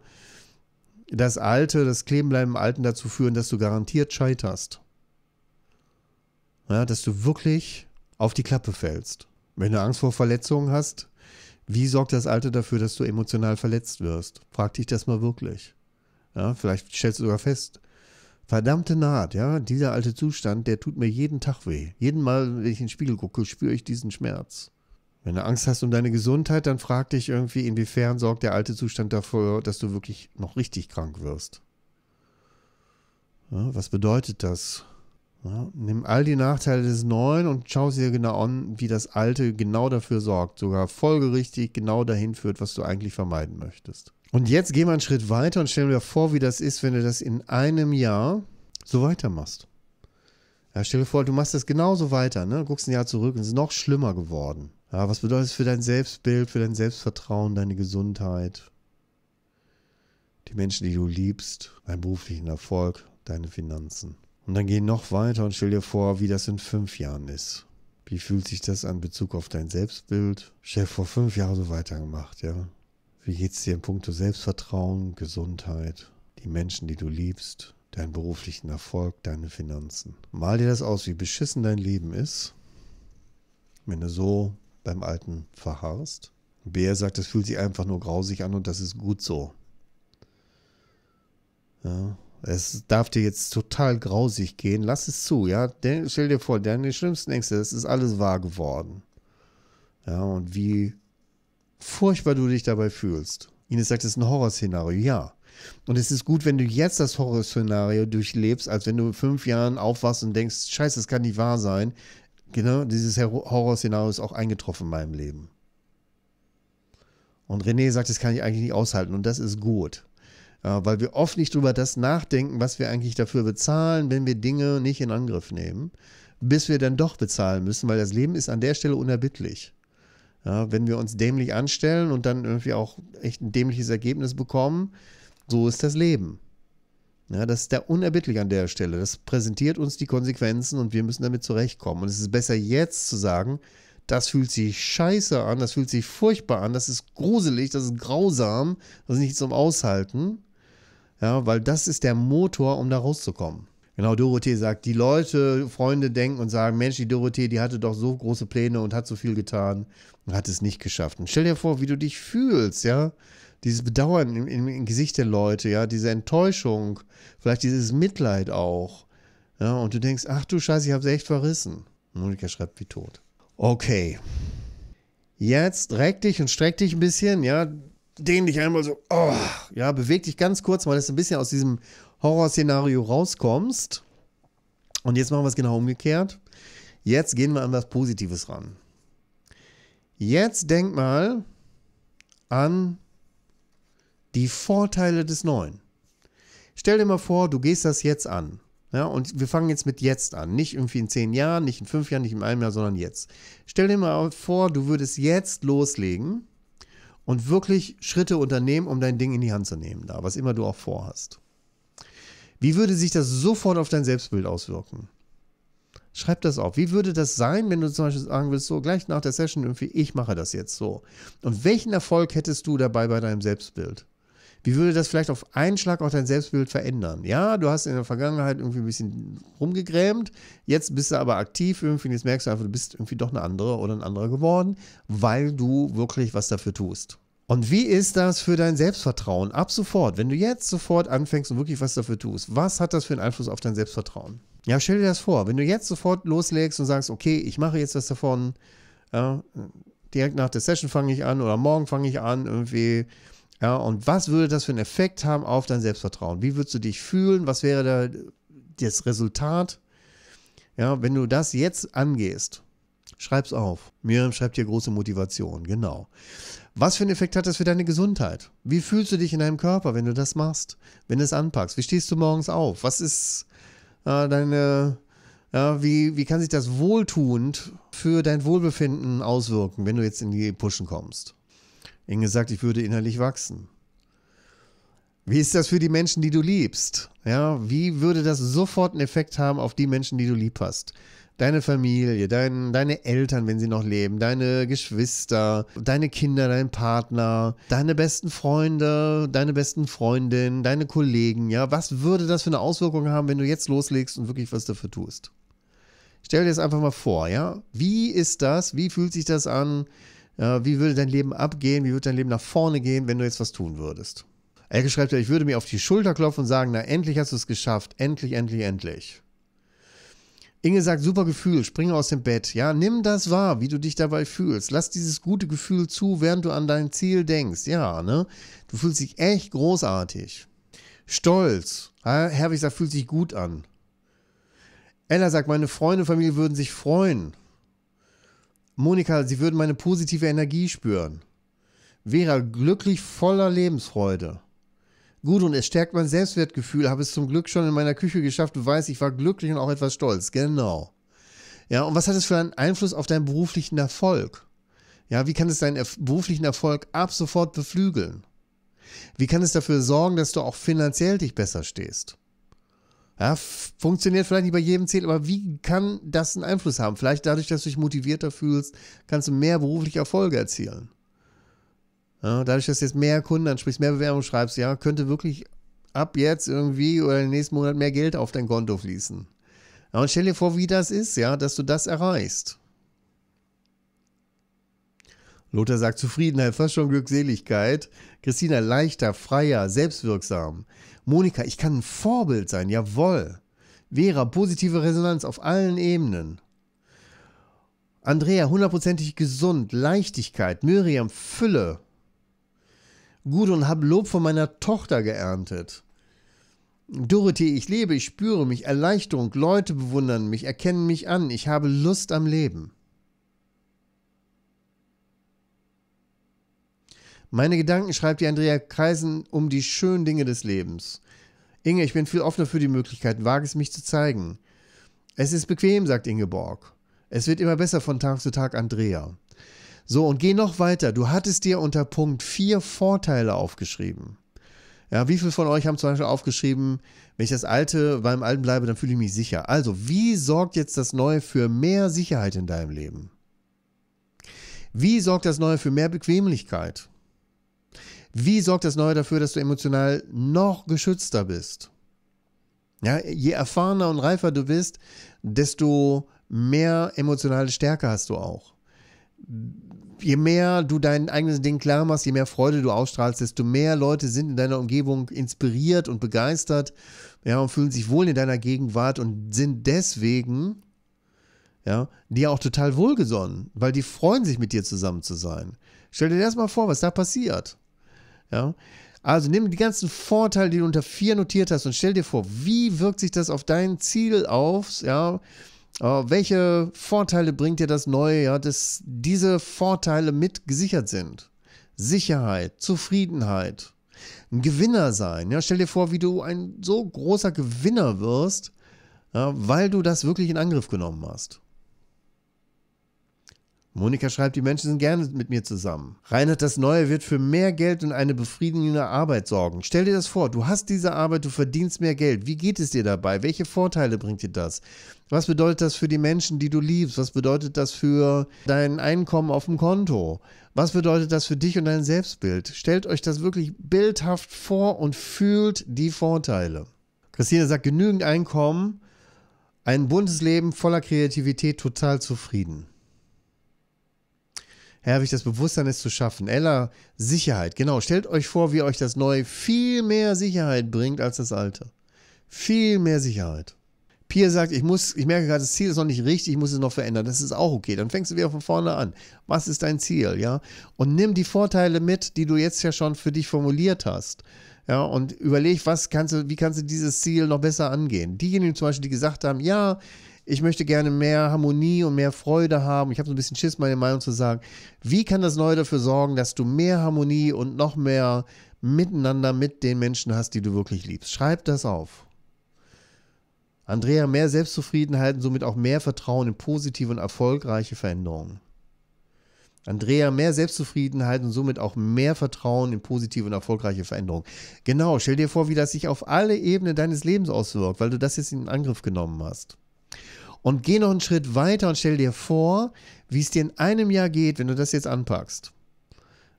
das Alte, das Klebenbleiben im Alten dazu führen, dass du garantiert scheiterst? Ja, dass du wirklich auf die Klappe fällst. Wenn du Angst vor Verletzungen hast, wie sorgt das Alter dafür, dass du emotional verletzt wirst? Frag dich das mal wirklich. Ja, vielleicht stellst du sogar fest, verdammte Naht, ja, dieser alte Zustand, der tut mir jeden Tag weh. Jeden Mal, wenn ich in den Spiegel gucke, spüre ich diesen Schmerz. Wenn du Angst hast um deine Gesundheit, dann frag dich irgendwie, inwiefern sorgt der alte Zustand dafür, dass du wirklich noch richtig krank wirst. Ja, was bedeutet das? Ja, nimm all die Nachteile des Neuen und schau sie dir genau an, wie das Alte genau dafür sorgt, sogar folgerichtig genau dahin führt, was du eigentlich vermeiden möchtest. Und jetzt geh mal einen Schritt weiter und stell dir vor, wie das ist, wenn du das in einem Jahr so weitermachst. Ja, stell dir vor, du machst das genauso weiter, ne? guckst ein Jahr zurück und es ist noch schlimmer geworden. Ja, was bedeutet es für dein Selbstbild, für dein Selbstvertrauen, deine Gesundheit, die Menschen, die du liebst, deinen beruflichen Erfolg, deine Finanzen? Und dann geh noch weiter und stell dir vor, wie das in fünf Jahren ist. Wie fühlt sich das an Bezug auf dein Selbstbild? Chef vor fünf Jahren so weitergemacht, ja? Wie geht's dir in puncto Selbstvertrauen, Gesundheit, die Menschen, die du liebst, deinen beruflichen Erfolg, deine Finanzen? Mal dir das aus, wie beschissen dein Leben ist, wenn du so beim Alten verharrst. Bär sagt, das fühlt sich einfach nur grausig an und das ist gut so. Ja, es darf dir jetzt total grausig gehen. Lass es zu, ja. Den, stell dir vor, deine schlimmsten Ängste, das ist alles wahr geworden. Ja, und wie furchtbar du dich dabei fühlst. Ines sagt, es ist ein Horrorszenario. Ja. Und es ist gut, wenn du jetzt das Horrorszenario durchlebst, als wenn du in fünf Jahren aufwachst und denkst, scheiße, das kann nicht wahr sein. Genau, dieses Horrorszenario ist auch eingetroffen in meinem Leben. Und René sagt, das kann ich eigentlich nicht aushalten und das ist gut. Äh, weil wir oft nicht darüber das nachdenken, was wir eigentlich dafür bezahlen, wenn wir Dinge nicht in Angriff nehmen, bis wir dann doch bezahlen müssen, weil das Leben ist an der Stelle unerbittlich. Ja, wenn wir uns dämlich anstellen und dann irgendwie auch echt ein dämliches Ergebnis bekommen, so ist das Leben. Ja, das ist da unerbittlich an der Stelle. Das präsentiert uns die Konsequenzen und wir müssen damit zurechtkommen. Und es ist besser jetzt zu sagen, das fühlt sich scheiße an, das fühlt sich furchtbar an, das ist gruselig, das ist grausam, das ist nicht zum Aushalten. Ja, weil das ist der Motor, um da rauszukommen. Genau, Dorothee sagt, die Leute, Freunde denken und sagen, Mensch, die Dorothee, die hatte doch so große Pläne und hat so viel getan und hat es nicht geschafft. Und stell dir vor, wie du dich fühlst, ja? Dieses Bedauern im, im, im Gesicht der Leute, ja, diese Enttäuschung, vielleicht dieses Mitleid auch. Ja, und du denkst, ach du Scheiße, ich habe sie echt verrissen. Monika schreibt wie tot. Okay. Jetzt reck dich und streck dich ein bisschen, ja dehn dich einmal so, oh, ja, beweg dich ganz kurz, weil du ein bisschen aus diesem Horrorszenario rauskommst. Und jetzt machen wir es genau umgekehrt. Jetzt gehen wir an was Positives ran. Jetzt denk mal an die Vorteile des Neuen. Stell dir mal vor, du gehst das jetzt an. Ja, und wir fangen jetzt mit jetzt an. Nicht irgendwie in zehn Jahren, nicht in fünf Jahren, nicht in einem Jahr, sondern jetzt. Stell dir mal vor, du würdest jetzt loslegen und wirklich Schritte unternehmen, um dein Ding in die Hand zu nehmen, da, was immer du auch vorhast. Wie würde sich das sofort auf dein Selbstbild auswirken? Schreib das auf. Wie würde das sein, wenn du zum Beispiel sagen willst, so gleich nach der Session irgendwie, ich mache das jetzt so. Und welchen Erfolg hättest du dabei bei deinem Selbstbild? Wie würde das vielleicht auf einen Schlag auch dein Selbstbild verändern? Ja, du hast in der Vergangenheit irgendwie ein bisschen rumgegrämt, jetzt bist du aber aktiv irgendwie und jetzt merkst du einfach, du bist irgendwie doch eine andere oder ein anderer geworden, weil du wirklich was dafür tust. Und wie ist das für dein Selbstvertrauen ab sofort, wenn du jetzt sofort anfängst und wirklich was dafür tust? Was hat das für einen Einfluss auf dein Selbstvertrauen? Ja, stell dir das vor, wenn du jetzt sofort loslegst und sagst, okay, ich mache jetzt was davon, ja, direkt nach der Session fange ich an oder morgen fange ich an, irgendwie ja, und was würde das für einen Effekt haben auf dein Selbstvertrauen? Wie würdest du dich fühlen? Was wäre da das Resultat? Ja, wenn du das jetzt angehst, schreib's auf. Miriam schreibt hier große Motivation, genau. Was für einen Effekt hat das für deine Gesundheit? Wie fühlst du dich in deinem Körper, wenn du das machst? Wenn du es anpackst? Wie stehst du morgens auf? Was ist äh, deine, ja, wie, wie kann sich das wohltuend für dein Wohlbefinden auswirken, wenn du jetzt in die Pushen kommst? Ihnen gesagt, ich würde innerlich wachsen. Wie ist das für die Menschen, die du liebst? Ja, wie würde das sofort einen Effekt haben auf die Menschen, die du lieb hast? Deine Familie, dein, deine Eltern, wenn sie noch leben, deine Geschwister, deine Kinder, dein Partner, deine besten Freunde, deine besten Freundinnen, deine Kollegen, ja, was würde das für eine Auswirkung haben, wenn du jetzt loslegst und wirklich was dafür tust? Stell dir das einfach mal vor, ja? Wie ist das? Wie fühlt sich das an? Äh, wie würde dein Leben abgehen, wie würde dein Leben nach vorne gehen, wenn du jetzt was tun würdest? Elke schreibt, ich würde mir auf die Schulter klopfen und sagen, na endlich hast du es geschafft, endlich, endlich, endlich. Inge sagt, super Gefühl, springe aus dem Bett. Ja, nimm das wahr, wie du dich dabei fühlst. Lass dieses gute Gefühl zu, während du an dein Ziel denkst. Ja, ne? Du fühlst dich echt großartig. Stolz. Herwig sagt, fühlt sich gut an. Ella sagt, meine Freunde, und Familie würden sich freuen. Monika, Sie würden meine positive Energie spüren. Vera, glücklich voller Lebensfreude. Gut, und es stärkt mein Selbstwertgefühl, habe es zum Glück schon in meiner Küche geschafft, du weißt, ich war glücklich und auch etwas stolz. Genau. Ja, und was hat es für einen Einfluss auf deinen beruflichen Erfolg? Ja, wie kann es deinen beruflichen Erfolg ab sofort beflügeln? Wie kann es dafür sorgen, dass du auch finanziell dich besser stehst? Ja, funktioniert vielleicht nicht bei jedem Ziel, aber wie kann das einen Einfluss haben? Vielleicht dadurch, dass du dich motivierter fühlst, kannst du mehr berufliche Erfolge erzielen. Ja, dadurch, dass du jetzt mehr Kunden ansprichst, mehr Bewerbungen schreibst, ja, könnte wirklich ab jetzt irgendwie oder im nächsten Monat mehr Geld auf dein Konto fließen. Ja, und stell dir vor, wie das ist, ja, dass du das erreichst. Lothar sagt Zufriedenheit, fast schon Glückseligkeit. Christina leichter, freier, selbstwirksam. Monika, ich kann ein Vorbild sein, jawohl. Vera, positive Resonanz auf allen Ebenen. Andrea, hundertprozentig gesund, Leichtigkeit, Miriam, Fülle. Gut und habe Lob von meiner Tochter geerntet. Dorothee, ich lebe, ich spüre mich, Erleichterung, Leute bewundern mich, erkennen mich an, ich habe Lust am Leben. Meine Gedanken schreibt die Andrea Kreisen um die schönen Dinge des Lebens. Inge, ich bin viel offener für die Möglichkeiten, wage es mich zu zeigen. Es ist bequem, sagt Ingeborg. Es wird immer besser von Tag zu Tag, Andrea. So, und geh noch weiter. Du hattest dir unter Punkt 4 Vorteile aufgeschrieben. Ja, wie viele von euch haben zum Beispiel aufgeschrieben, wenn ich das Alte beim Alten bleibe, dann fühle ich mich sicher. Also, wie sorgt jetzt das Neue für mehr Sicherheit in deinem Leben? Wie sorgt das Neue für mehr Bequemlichkeit? Wie sorgt das Neue dafür, dass du emotional noch geschützter bist? Ja, je erfahrener und reifer du bist, desto mehr emotionale Stärke hast du auch. Je mehr du dein eigenes Ding klar machst, je mehr Freude du ausstrahlst, desto mehr Leute sind in deiner Umgebung inspiriert und begeistert ja, und fühlen sich wohl in deiner Gegenwart und sind deswegen ja, die auch total wohlgesonnen, weil die freuen sich mit dir zusammen zu sein. Stell dir das mal vor, was da passiert. Ja? Also nimm die ganzen Vorteile, die du unter 4 notiert hast und stell dir vor, wie wirkt sich das auf dein Ziel aus? Ja? Uh, welche Vorteile bringt dir das Neue, ja, dass diese Vorteile mit gesichert sind? Sicherheit, Zufriedenheit, ein Gewinner sein. Ja? Stell dir vor, wie du ein so großer Gewinner wirst, ja, weil du das wirklich in Angriff genommen hast. Monika schreibt, die Menschen sind gerne mit mir zusammen. Reinhard, das Neue wird für mehr Geld und eine befriedigende Arbeit sorgen. Stell dir das vor, du hast diese Arbeit, du verdienst mehr Geld. Wie geht es dir dabei? Welche Vorteile bringt dir das? Was bedeutet das für die Menschen, die du liebst? Was bedeutet das für dein Einkommen auf dem Konto? Was bedeutet das für dich und dein Selbstbild? Stellt euch das wirklich bildhaft vor und fühlt die Vorteile. Christine sagt, genügend Einkommen, ein buntes Leben voller Kreativität, total zufrieden herrlich das Bewusstsein ist zu schaffen. Ella, Sicherheit. Genau, stellt euch vor, wie euch das Neue viel mehr Sicherheit bringt als das Alte. Viel mehr Sicherheit. Pia sagt, ich muss, ich merke gerade, das Ziel ist noch nicht richtig, ich muss es noch verändern. Das ist auch okay. Dann fängst du wieder von vorne an. Was ist dein Ziel, ja? Und nimm die Vorteile mit, die du jetzt ja schon für dich formuliert hast. Ja, und überleg, was kannst du, wie kannst du dieses Ziel noch besser angehen? Diejenigen zum Beispiel, die gesagt haben, ja, ich möchte gerne mehr Harmonie und mehr Freude haben. Ich habe so ein bisschen Schiss, meine Meinung zu sagen. Wie kann das Neue dafür sorgen, dass du mehr Harmonie und noch mehr Miteinander mit den Menschen hast, die du wirklich liebst? Schreib das auf. Andrea, mehr Selbstzufriedenheit und somit auch mehr Vertrauen in positive und erfolgreiche Veränderungen. Andrea, mehr Selbstzufriedenheit und somit auch mehr Vertrauen in positive und erfolgreiche Veränderungen. Genau, stell dir vor, wie das sich auf alle Ebenen deines Lebens auswirkt, weil du das jetzt in Angriff genommen hast. Und geh noch einen Schritt weiter und stell dir vor, wie es dir in einem Jahr geht, wenn du das jetzt anpackst.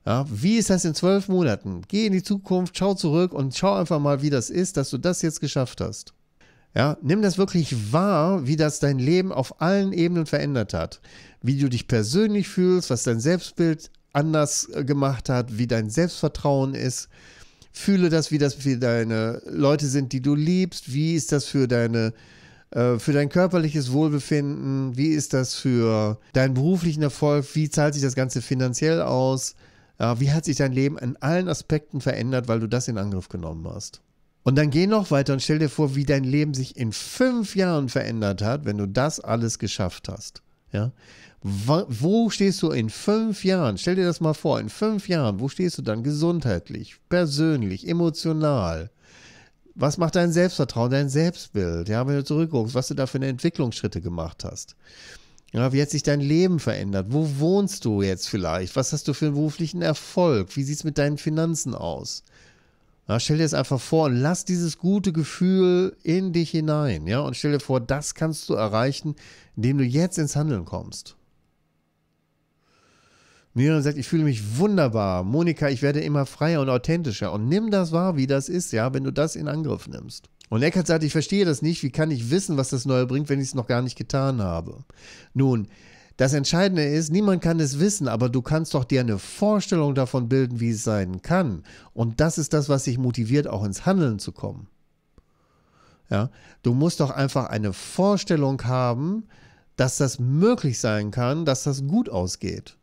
Ja, wie ist das in zwölf Monaten? Geh in die Zukunft, schau zurück und schau einfach mal, wie das ist, dass du das jetzt geschafft hast. Ja, nimm das wirklich wahr, wie das dein Leben auf allen Ebenen verändert hat. Wie du dich persönlich fühlst, was dein Selbstbild anders äh, gemacht hat, wie dein Selbstvertrauen ist. Fühle das, wie das für deine Leute sind, die du liebst. Wie ist das für deine äh, für dein körperliches Wohlbefinden? Wie ist das für deinen beruflichen Erfolg? Wie zahlt sich das Ganze finanziell aus? Äh, wie hat sich dein Leben in allen Aspekten verändert, weil du das in Angriff genommen hast? Und dann geh noch weiter und stell dir vor, wie dein Leben sich in fünf Jahren verändert hat, wenn du das alles geschafft hast. Ja? Wo stehst du in fünf Jahren? Stell dir das mal vor, in fünf Jahren, wo stehst du dann gesundheitlich, persönlich, emotional? Was macht dein Selbstvertrauen, dein Selbstbild? Ja, wenn du zurückguckst, was du da für eine Entwicklungsschritte gemacht hast. Ja, wie hat sich dein Leben verändert? Wo wohnst du jetzt vielleicht? Was hast du für einen beruflichen Erfolg? Wie sieht es mit deinen Finanzen aus? Ja, stell dir das einfach vor und lass dieses gute Gefühl in dich hinein. Ja, und stell dir vor, das kannst du erreichen, indem du jetzt ins Handeln kommst. Miriam sagt, ich fühle mich wunderbar. Monika, ich werde immer freier und authentischer. Und nimm das wahr, wie das ist, ja, wenn du das in Angriff nimmst. Und Eckhart sagt, ich verstehe das nicht. Wie kann ich wissen, was das Neue bringt, wenn ich es noch gar nicht getan habe? Nun, das Entscheidende ist, niemand kann es wissen, aber du kannst doch dir eine Vorstellung davon bilden, wie es sein kann. Und das ist das, was dich motiviert, auch ins Handeln zu kommen. Ja, du musst doch einfach eine Vorstellung haben, dass das möglich sein kann, dass das gut ausgeht.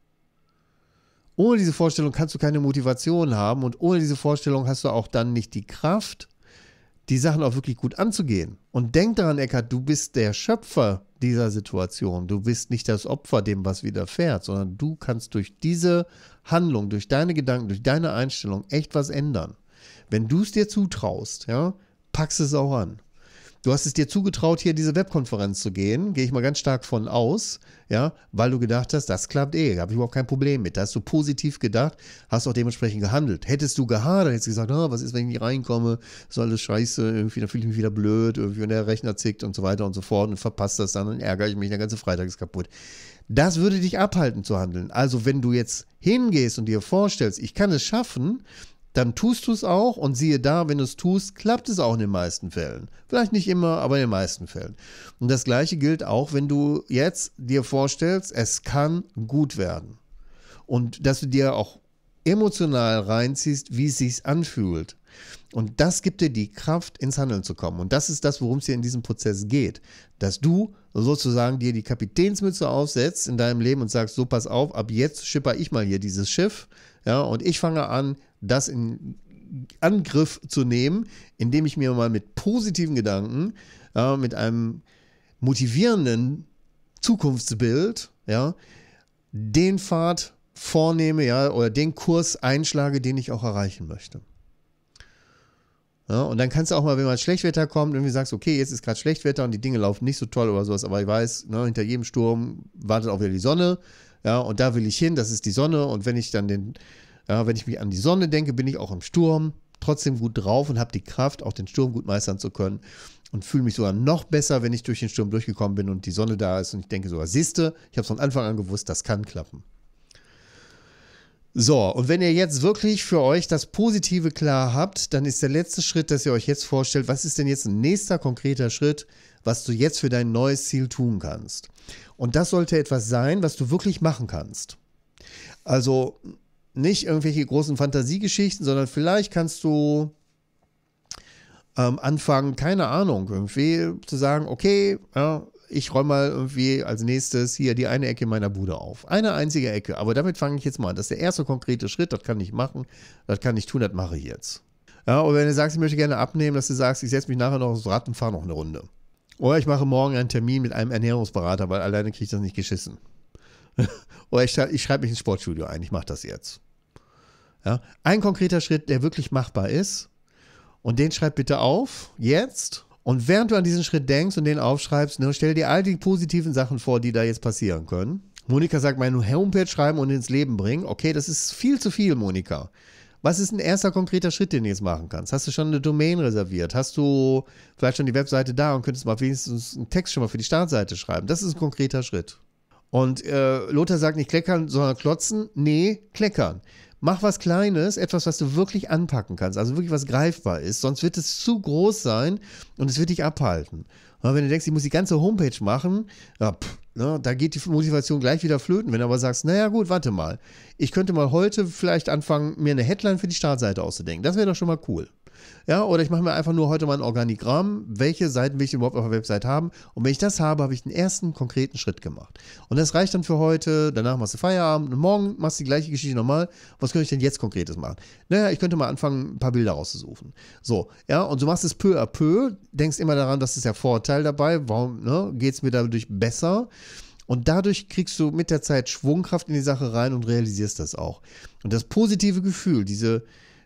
Ohne diese Vorstellung kannst du keine Motivation haben und ohne diese Vorstellung hast du auch dann nicht die Kraft, die Sachen auch wirklich gut anzugehen. Und denk daran, Eckart, du bist der Schöpfer dieser Situation. Du bist nicht das Opfer dem, was widerfährt, sondern du kannst durch diese Handlung, durch deine Gedanken, durch deine Einstellung echt was ändern. Wenn du es dir zutraust, ja, packst es auch an du hast es dir zugetraut, hier diese Webkonferenz zu gehen, gehe ich mal ganz stark von aus, ja, weil du gedacht hast, das klappt eh, da habe ich überhaupt kein Problem mit. Da hast du positiv gedacht, hast auch dementsprechend gehandelt. Hättest du gehadert, hättest gesagt, ah, was ist, wenn ich nicht reinkomme, ist alles scheiße, irgendwie, dann fühle ich mich wieder blöd, irgendwie, wenn der Rechner zickt und so weiter und so fort und verpasst das dann und ärgere ich mich, der ganze Freitag ist kaputt. Das würde dich abhalten zu handeln. Also, wenn du jetzt hingehst und dir vorstellst, ich kann es schaffen, dann tust du es auch und siehe da, wenn du es tust, klappt es auch in den meisten Fällen. Vielleicht nicht immer, aber in den meisten Fällen. Und das gleiche gilt auch, wenn du jetzt dir vorstellst, es kann gut werden. Und dass du dir auch emotional reinziehst, wie es sich anfühlt. Und das gibt dir die Kraft, ins Handeln zu kommen. Und das ist das, worum es hier in diesem Prozess geht. Dass du sozusagen dir die Kapitänsmütze aufsetzt in deinem Leben und sagst, so pass auf, ab jetzt schipper ich mal hier dieses Schiff. Ja, und ich fange an, das in Angriff zu nehmen, indem ich mir mal mit positiven Gedanken, äh, mit einem motivierenden Zukunftsbild, ja, den Pfad vornehme, ja, oder den Kurs einschlage, den ich auch erreichen möchte. Ja, und dann kannst du auch mal, wenn mal Schlechtwetter kommt, irgendwie sagst, okay, jetzt ist gerade Schlechtwetter und die Dinge laufen nicht so toll oder sowas, aber ich weiß, ne, hinter jedem Sturm wartet auch wieder die Sonne, ja, und da will ich hin, das ist die Sonne und wenn ich dann den ja, wenn ich mich an die Sonne denke, bin ich auch im Sturm trotzdem gut drauf und habe die Kraft, auch den Sturm gut meistern zu können und fühle mich sogar noch besser, wenn ich durch den Sturm durchgekommen bin und die Sonne da ist und ich denke sogar, siehste, ich habe es von Anfang an gewusst, das kann klappen. So, und wenn ihr jetzt wirklich für euch das Positive klar habt, dann ist der letzte Schritt, dass ihr euch jetzt vorstellt, was ist denn jetzt ein nächster konkreter Schritt, was du jetzt für dein neues Ziel tun kannst. Und das sollte etwas sein, was du wirklich machen kannst. Also nicht irgendwelche großen Fantasiegeschichten, sondern vielleicht kannst du ähm, anfangen, keine Ahnung, irgendwie zu sagen, okay, ja, ich räume mal irgendwie als nächstes hier die eine Ecke meiner Bude auf. Eine einzige Ecke, aber damit fange ich jetzt mal an. Das ist der erste konkrete Schritt, das kann ich machen, das kann ich tun, das mache ich jetzt. Ja, und wenn du sagst, ich möchte gerne abnehmen, dass du sagst, ich setze mich nachher noch aufs Rad und fahre noch eine Runde. Oder ich mache morgen einen Termin mit einem Ernährungsberater, weil alleine kriege ich das nicht geschissen. Oder ich, ich schreibe mich ins Sportstudio ein, ich mache das jetzt. Ja? Ein konkreter Schritt, der wirklich machbar ist. Und den schreib bitte auf, jetzt. Und während du an diesen Schritt denkst und den aufschreibst, ne, stell dir all die positiven Sachen vor, die da jetzt passieren können. Monika sagt, meine Homepage schreiben und ins Leben bringen. Okay, das ist viel zu viel, Monika. Was ist ein erster konkreter Schritt, den du jetzt machen kannst? Hast du schon eine Domain reserviert? Hast du vielleicht schon die Webseite da und könntest mal wenigstens einen Text schon mal für die Startseite schreiben? Das ist ein konkreter Schritt. Und äh, Lothar sagt nicht kleckern, sondern klotzen. Nee, kleckern. Mach was Kleines, etwas, was du wirklich anpacken kannst, also wirklich was greifbar ist. Sonst wird es zu groß sein und es wird dich abhalten. Und wenn du denkst, ich muss die ganze Homepage machen, ja, pff, ne, da geht die Motivation gleich wieder flöten. Wenn du aber sagst, naja gut, warte mal, ich könnte mal heute vielleicht anfangen, mir eine Headline für die Startseite auszudenken. Das wäre doch schon mal cool. Ja, oder ich mache mir einfach nur heute mal ein Organigramm, welche Seiten will ich überhaupt auf der Website haben. Und wenn ich das habe, habe ich den ersten konkreten Schritt gemacht. Und das reicht dann für heute, danach machst du Feierabend und morgen machst du die gleiche Geschichte nochmal. Was könnte ich denn jetzt Konkretes machen? Naja, ich könnte mal anfangen, ein paar Bilder rauszusuchen. So, ja, und du machst es peu à peu, denkst immer daran, das ist der Vorteil dabei, warum ne, geht es mir dadurch besser? Und dadurch kriegst du mit der Zeit Schwungkraft in die Sache rein und realisierst das auch. Und das positive Gefühl, diese,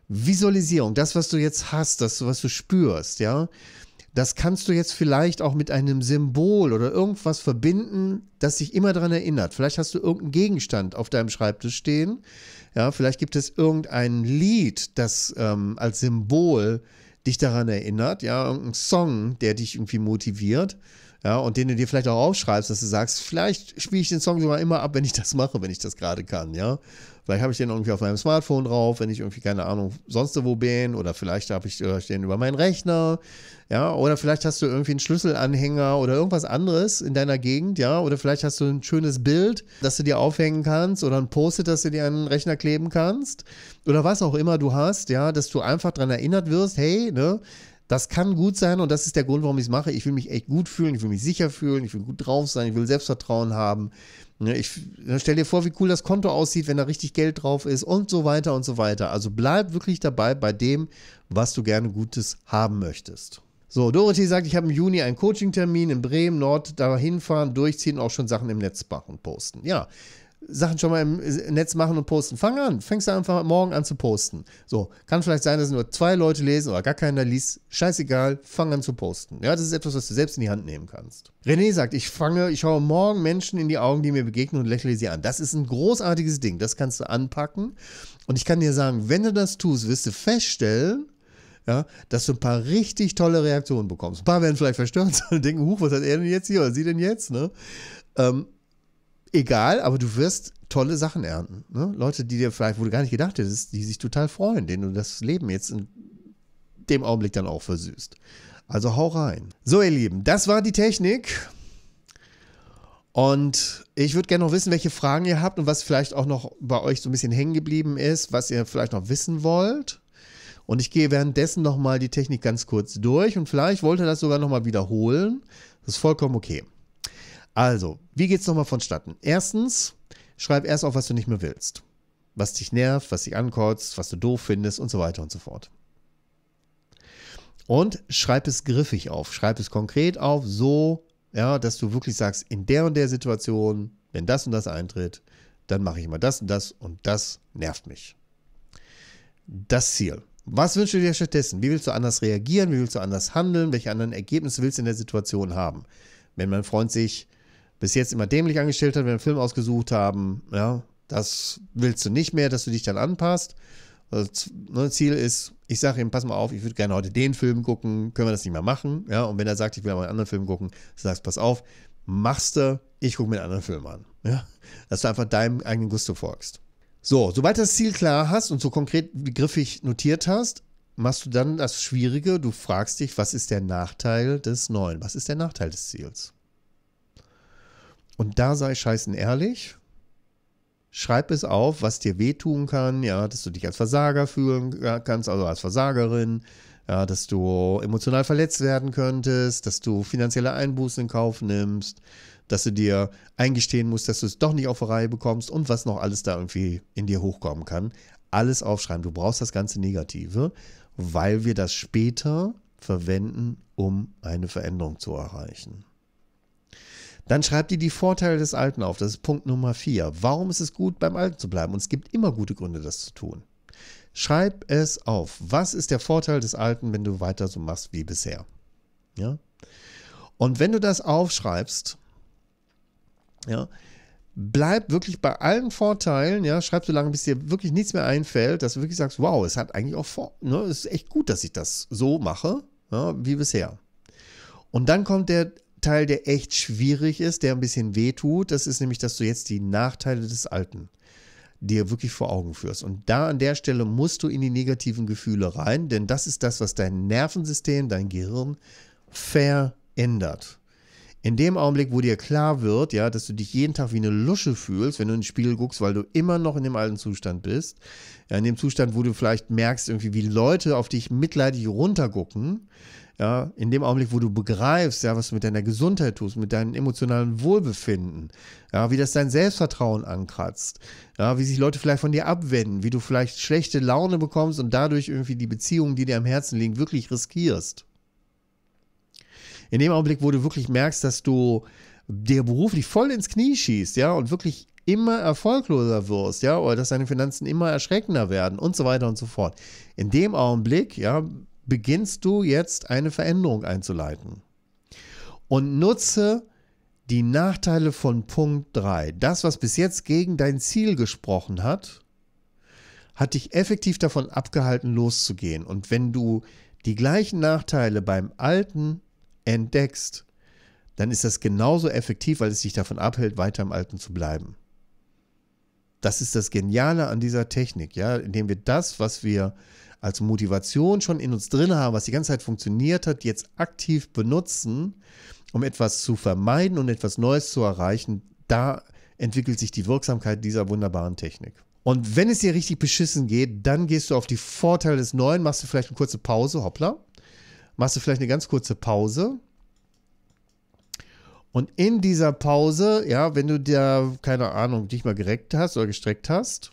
Visualisierung, das, was du jetzt hast, das, was du spürst, ja, das kannst du jetzt vielleicht auch mit einem Symbol oder irgendwas verbinden, das dich immer daran erinnert. Vielleicht hast du irgendeinen Gegenstand auf deinem Schreibtisch stehen. Ja, vielleicht gibt es irgendein Lied, das ähm, als Symbol dich daran erinnert. Ja, irgendein Song, der dich irgendwie motiviert. Ja, und den du dir vielleicht auch aufschreibst, dass du sagst, vielleicht spiele ich den Song sogar immer ab, wenn ich das mache, wenn ich das gerade kann. Ja, Vielleicht habe ich den irgendwie auf meinem Smartphone drauf, wenn ich irgendwie, keine Ahnung, sonst wo bin. Oder vielleicht habe ich äh, den über meinen Rechner. Ja, oder vielleicht hast du irgendwie einen Schlüsselanhänger oder irgendwas anderes in deiner Gegend. Ja, oder vielleicht hast du ein schönes Bild, das du dir aufhängen kannst oder ein Post-it, das du dir an den Rechner kleben kannst. Oder was auch immer du hast. Ja, dass du einfach daran erinnert wirst, hey, ne, das kann gut sein und das ist der Grund, warum ich es mache. Ich will mich echt gut fühlen, ich will mich sicher fühlen, ich will gut drauf sein, ich will Selbstvertrauen haben. Ne, ich stell dir vor, wie cool das Konto aussieht, wenn da richtig Geld drauf ist und so weiter und so weiter. Also bleib wirklich dabei bei dem, was du gerne Gutes haben möchtest. So, Dorothy sagt, ich habe im Juni einen Coaching-Termin in Bremen, Nord, da hinfahren, durchziehen, auch schon Sachen im Netz machen, posten. Ja, Sachen schon mal im Netz machen und posten. Fang an, fängst du einfach morgen an zu posten. So, kann vielleicht sein, dass nur zwei Leute lesen oder gar keiner liest. Scheißegal, fang an zu posten. Ja, das ist etwas, was du selbst in die Hand nehmen kannst. René sagt, ich fange, ich schaue morgen Menschen in die Augen, die mir begegnen und lächle sie an. Das ist ein großartiges Ding, das kannst du anpacken. Und ich kann dir sagen, wenn du das tust, wirst du feststellen, ja, dass du ein paar richtig tolle Reaktionen bekommst. Ein paar werden vielleicht verstört und denken, huch, was hat er denn jetzt hier oder sie denn jetzt, ne? Ähm, egal, aber du wirst tolle Sachen ernten. Ne? Leute, die dir vielleicht, wo du gar nicht gedacht hättest, die sich total freuen, denen du das Leben jetzt in dem Augenblick dann auch versüßt. Also hau rein. So, ihr Lieben, das war die Technik. Und ich würde gerne noch wissen, welche Fragen ihr habt und was vielleicht auch noch bei euch so ein bisschen hängen geblieben ist, was ihr vielleicht noch wissen wollt. Und ich gehe währenddessen nochmal die Technik ganz kurz durch und vielleicht wollt ihr das sogar nochmal wiederholen. Das ist vollkommen okay. Also, wie geht es nochmal vonstatten? Erstens, schreib erst auf, was du nicht mehr willst. Was dich nervt, was dich ankotzt, was du doof findest und so weiter und so fort. Und schreib es griffig auf, schreib es konkret auf, so, ja, dass du wirklich sagst, in der und der Situation, wenn das und das eintritt, dann mache ich mal das und das und das nervt mich. Das Ziel. Was wünschst du dir stattdessen? Wie willst du anders reagieren? Wie willst du anders handeln? Welche anderen Ergebnisse willst du in der Situation haben? Wenn mein Freund sich bis jetzt immer dämlich angestellt hat, wenn wir einen Film ausgesucht haben, ja, das willst du nicht mehr, dass du dich dann anpasst. Das also ne, Ziel ist, ich sage ihm, pass mal auf, ich würde gerne heute den Film gucken, können wir das nicht mehr machen? Ja, und wenn er sagt, ich will mal einen anderen Film gucken, sagst, pass auf, machst du, ich gucke mir einen anderen Film an. Ja, dass du einfach deinem eigenen Gusto folgst. So, sobald du das Ziel klar hast und so konkret wie griffig notiert hast, machst du dann das Schwierige, du fragst dich, was ist der Nachteil des Neuen? Was ist der Nachteil des Ziels? Und da sei scheißen ehrlich. Schreib es auf, was dir wehtun kann, ja, dass du dich als Versager fühlen kannst, also als Versagerin, ja, dass du emotional verletzt werden könntest, dass du finanzielle Einbußen in Kauf nimmst, dass du dir eingestehen musst, dass du es doch nicht auf die Reihe bekommst und was noch alles da irgendwie in dir hochkommen kann. Alles aufschreiben. Du brauchst das ganze Negative, weil wir das später verwenden, um eine Veränderung zu erreichen. Dann schreibt ihr die Vorteile des Alten auf. Das ist Punkt Nummer vier. Warum ist es gut, beim Alten zu bleiben? Und es gibt immer gute Gründe, das zu tun. Schreib es auf. Was ist der Vorteil des Alten, wenn du weiter so machst wie bisher? Ja? Und wenn du das aufschreibst, ja, bleib wirklich bei allen Vorteilen, ja, schreib so lange, bis dir wirklich nichts mehr einfällt, dass du wirklich sagst, wow, es hat eigentlich auch, vor, ne, es ist echt gut, dass ich das so mache, ja, wie bisher. Und dann kommt der Teil, der echt schwierig ist, der ein bisschen wehtut, das ist nämlich, dass du jetzt die Nachteile des Alten dir wirklich vor Augen führst. Und da an der Stelle musst du in die negativen Gefühle rein, denn das ist das, was dein Nervensystem, dein Gehirn verändert. In dem Augenblick, wo dir klar wird, ja, dass du dich jeden Tag wie eine Lusche fühlst, wenn du in den Spiegel guckst, weil du immer noch in dem alten Zustand bist, ja, in dem Zustand, wo du vielleicht merkst, irgendwie, wie Leute auf dich mitleidig runtergucken, ja, in dem Augenblick, wo du begreifst, ja, was du mit deiner Gesundheit tust, mit deinem emotionalen Wohlbefinden, ja, wie das dein Selbstvertrauen ankratzt, ja, wie sich Leute vielleicht von dir abwenden, wie du vielleicht schlechte Laune bekommst und dadurch irgendwie die Beziehungen, die dir am Herzen liegen, wirklich riskierst. In dem Augenblick, wo du wirklich merkst, dass du dir beruflich voll ins Knie schießt, ja, und wirklich immer erfolgloser wirst, ja, oder dass deine Finanzen immer erschreckender werden und so weiter und so fort. In dem Augenblick, ja, beginnst du jetzt eine Veränderung einzuleiten. Und nutze die Nachteile von Punkt 3. Das, was bis jetzt gegen dein Ziel gesprochen hat, hat dich effektiv davon abgehalten, loszugehen. Und wenn du die gleichen Nachteile beim Alten entdeckst, dann ist das genauso effektiv, weil es dich davon abhält, weiter im Alten zu bleiben. Das ist das Geniale an dieser Technik, ja, indem wir das, was wir als Motivation schon in uns drin haben, was die ganze Zeit funktioniert hat, jetzt aktiv benutzen, um etwas zu vermeiden und etwas Neues zu erreichen, da entwickelt sich die Wirksamkeit dieser wunderbaren Technik. Und wenn es dir richtig beschissen geht, dann gehst du auf die Vorteile des Neuen, machst du vielleicht eine kurze Pause, hoppla, machst du vielleicht eine ganz kurze Pause. Und in dieser Pause, ja, wenn du dir, keine Ahnung, dich mal gereckt hast oder gestreckt hast,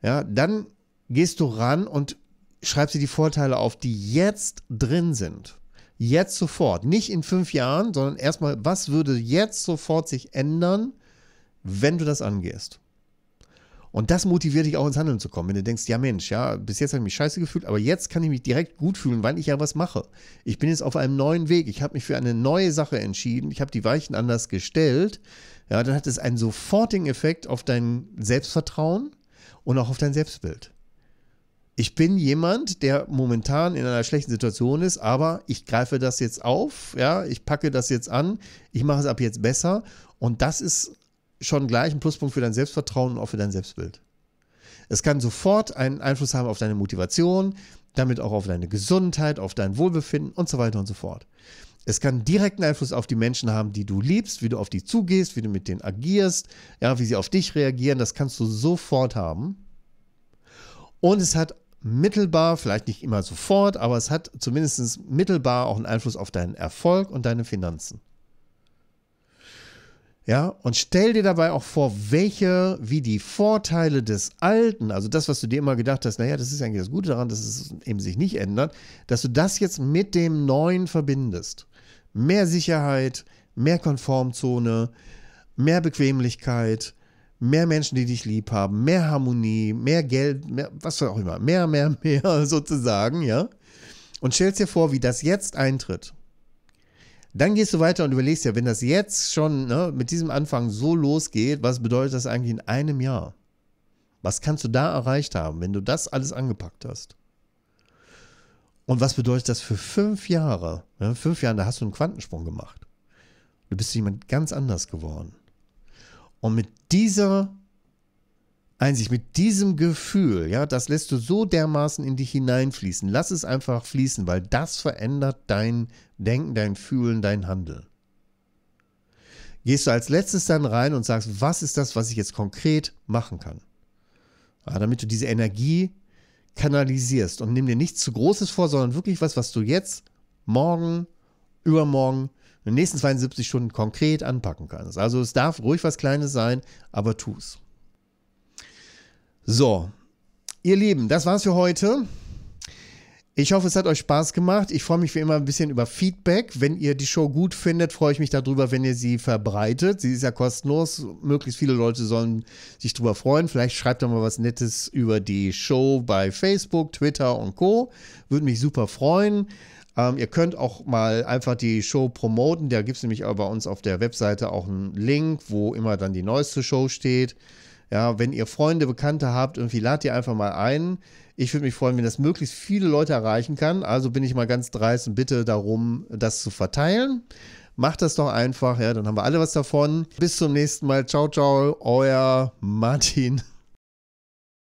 ja, dann gehst du ran und schreibst dir die Vorteile auf, die jetzt drin sind. Jetzt sofort. Nicht in fünf Jahren, sondern erstmal, was würde jetzt sofort sich ändern, wenn du das angehst? Und das motiviert dich auch ins Handeln zu kommen. Wenn du denkst, ja Mensch, ja, bis jetzt habe ich mich scheiße gefühlt, aber jetzt kann ich mich direkt gut fühlen, weil ich ja was mache. Ich bin jetzt auf einem neuen Weg. Ich habe mich für eine neue Sache entschieden. Ich habe die Weichen anders gestellt. Ja, dann hat es einen sofortigen Effekt auf dein Selbstvertrauen und auch auf dein Selbstbild ich bin jemand, der momentan in einer schlechten Situation ist, aber ich greife das jetzt auf, ja, ich packe das jetzt an, ich mache es ab jetzt besser und das ist schon gleich ein Pluspunkt für dein Selbstvertrauen und auch für dein Selbstbild. Es kann sofort einen Einfluss haben auf deine Motivation, damit auch auf deine Gesundheit, auf dein Wohlbefinden und so weiter und so fort. Es kann direkten Einfluss auf die Menschen haben, die du liebst, wie du auf die zugehst, wie du mit denen agierst, ja, wie sie auf dich reagieren, das kannst du sofort haben. Und es hat mittelbar, vielleicht nicht immer sofort, aber es hat zumindest mittelbar auch einen Einfluss auf deinen Erfolg und deine Finanzen. Ja, und stell dir dabei auch vor, welche, wie die Vorteile des Alten, also das, was du dir immer gedacht hast, naja, das ist eigentlich das Gute daran, dass es eben sich nicht ändert, dass du das jetzt mit dem Neuen verbindest. Mehr Sicherheit, mehr Konformzone, mehr Bequemlichkeit, mehr Menschen, die dich lieb haben, mehr Harmonie, mehr Geld, mehr, was auch immer, mehr, mehr, mehr sozusagen, ja. Und stellst dir vor, wie das jetzt eintritt. Dann gehst du weiter und überlegst dir, wenn das jetzt schon ne, mit diesem Anfang so losgeht, was bedeutet das eigentlich in einem Jahr? Was kannst du da erreicht haben, wenn du das alles angepackt hast? Und was bedeutet das für fünf Jahre? Ja, fünf Jahre, da hast du einen Quantensprung gemacht. Du bist jemand ganz anders geworden. Und mit dieser Einsicht, mit diesem Gefühl, ja, das lässt du so dermaßen in dich hineinfließen. Lass es einfach fließen, weil das verändert dein Denken, dein Fühlen, dein Handeln. Gehst du als letztes dann rein und sagst, was ist das, was ich jetzt konkret machen kann? Ja, damit du diese Energie kanalisierst und nimm dir nichts zu Großes vor, sondern wirklich was, was du jetzt, morgen, übermorgen in den nächsten 72 Stunden konkret anpacken kannst. Also es darf ruhig was Kleines sein, aber tu's. So, ihr Lieben, das war's für heute. Ich hoffe, es hat euch Spaß gemacht. Ich freue mich wie immer ein bisschen über Feedback. Wenn ihr die Show gut findet, freue ich mich darüber, wenn ihr sie verbreitet. Sie ist ja kostenlos. Möglichst viele Leute sollen sich darüber freuen. Vielleicht schreibt doch mal was Nettes über die Show bei Facebook, Twitter und Co. Würde mich super freuen. Ähm, ihr könnt auch mal einfach die Show promoten. Da gibt es nämlich bei uns auf der Webseite auch einen Link, wo immer dann die neueste Show steht. Ja, wenn ihr Freunde, Bekannte habt, irgendwie ladet ihr einfach mal ein. Ich würde mich freuen, wenn das möglichst viele Leute erreichen kann. Also bin ich mal ganz dreist und bitte darum, das zu verteilen. Macht das doch einfach, ja, dann haben wir alle was davon. Bis zum nächsten Mal. Ciao, ciao, euer Martin.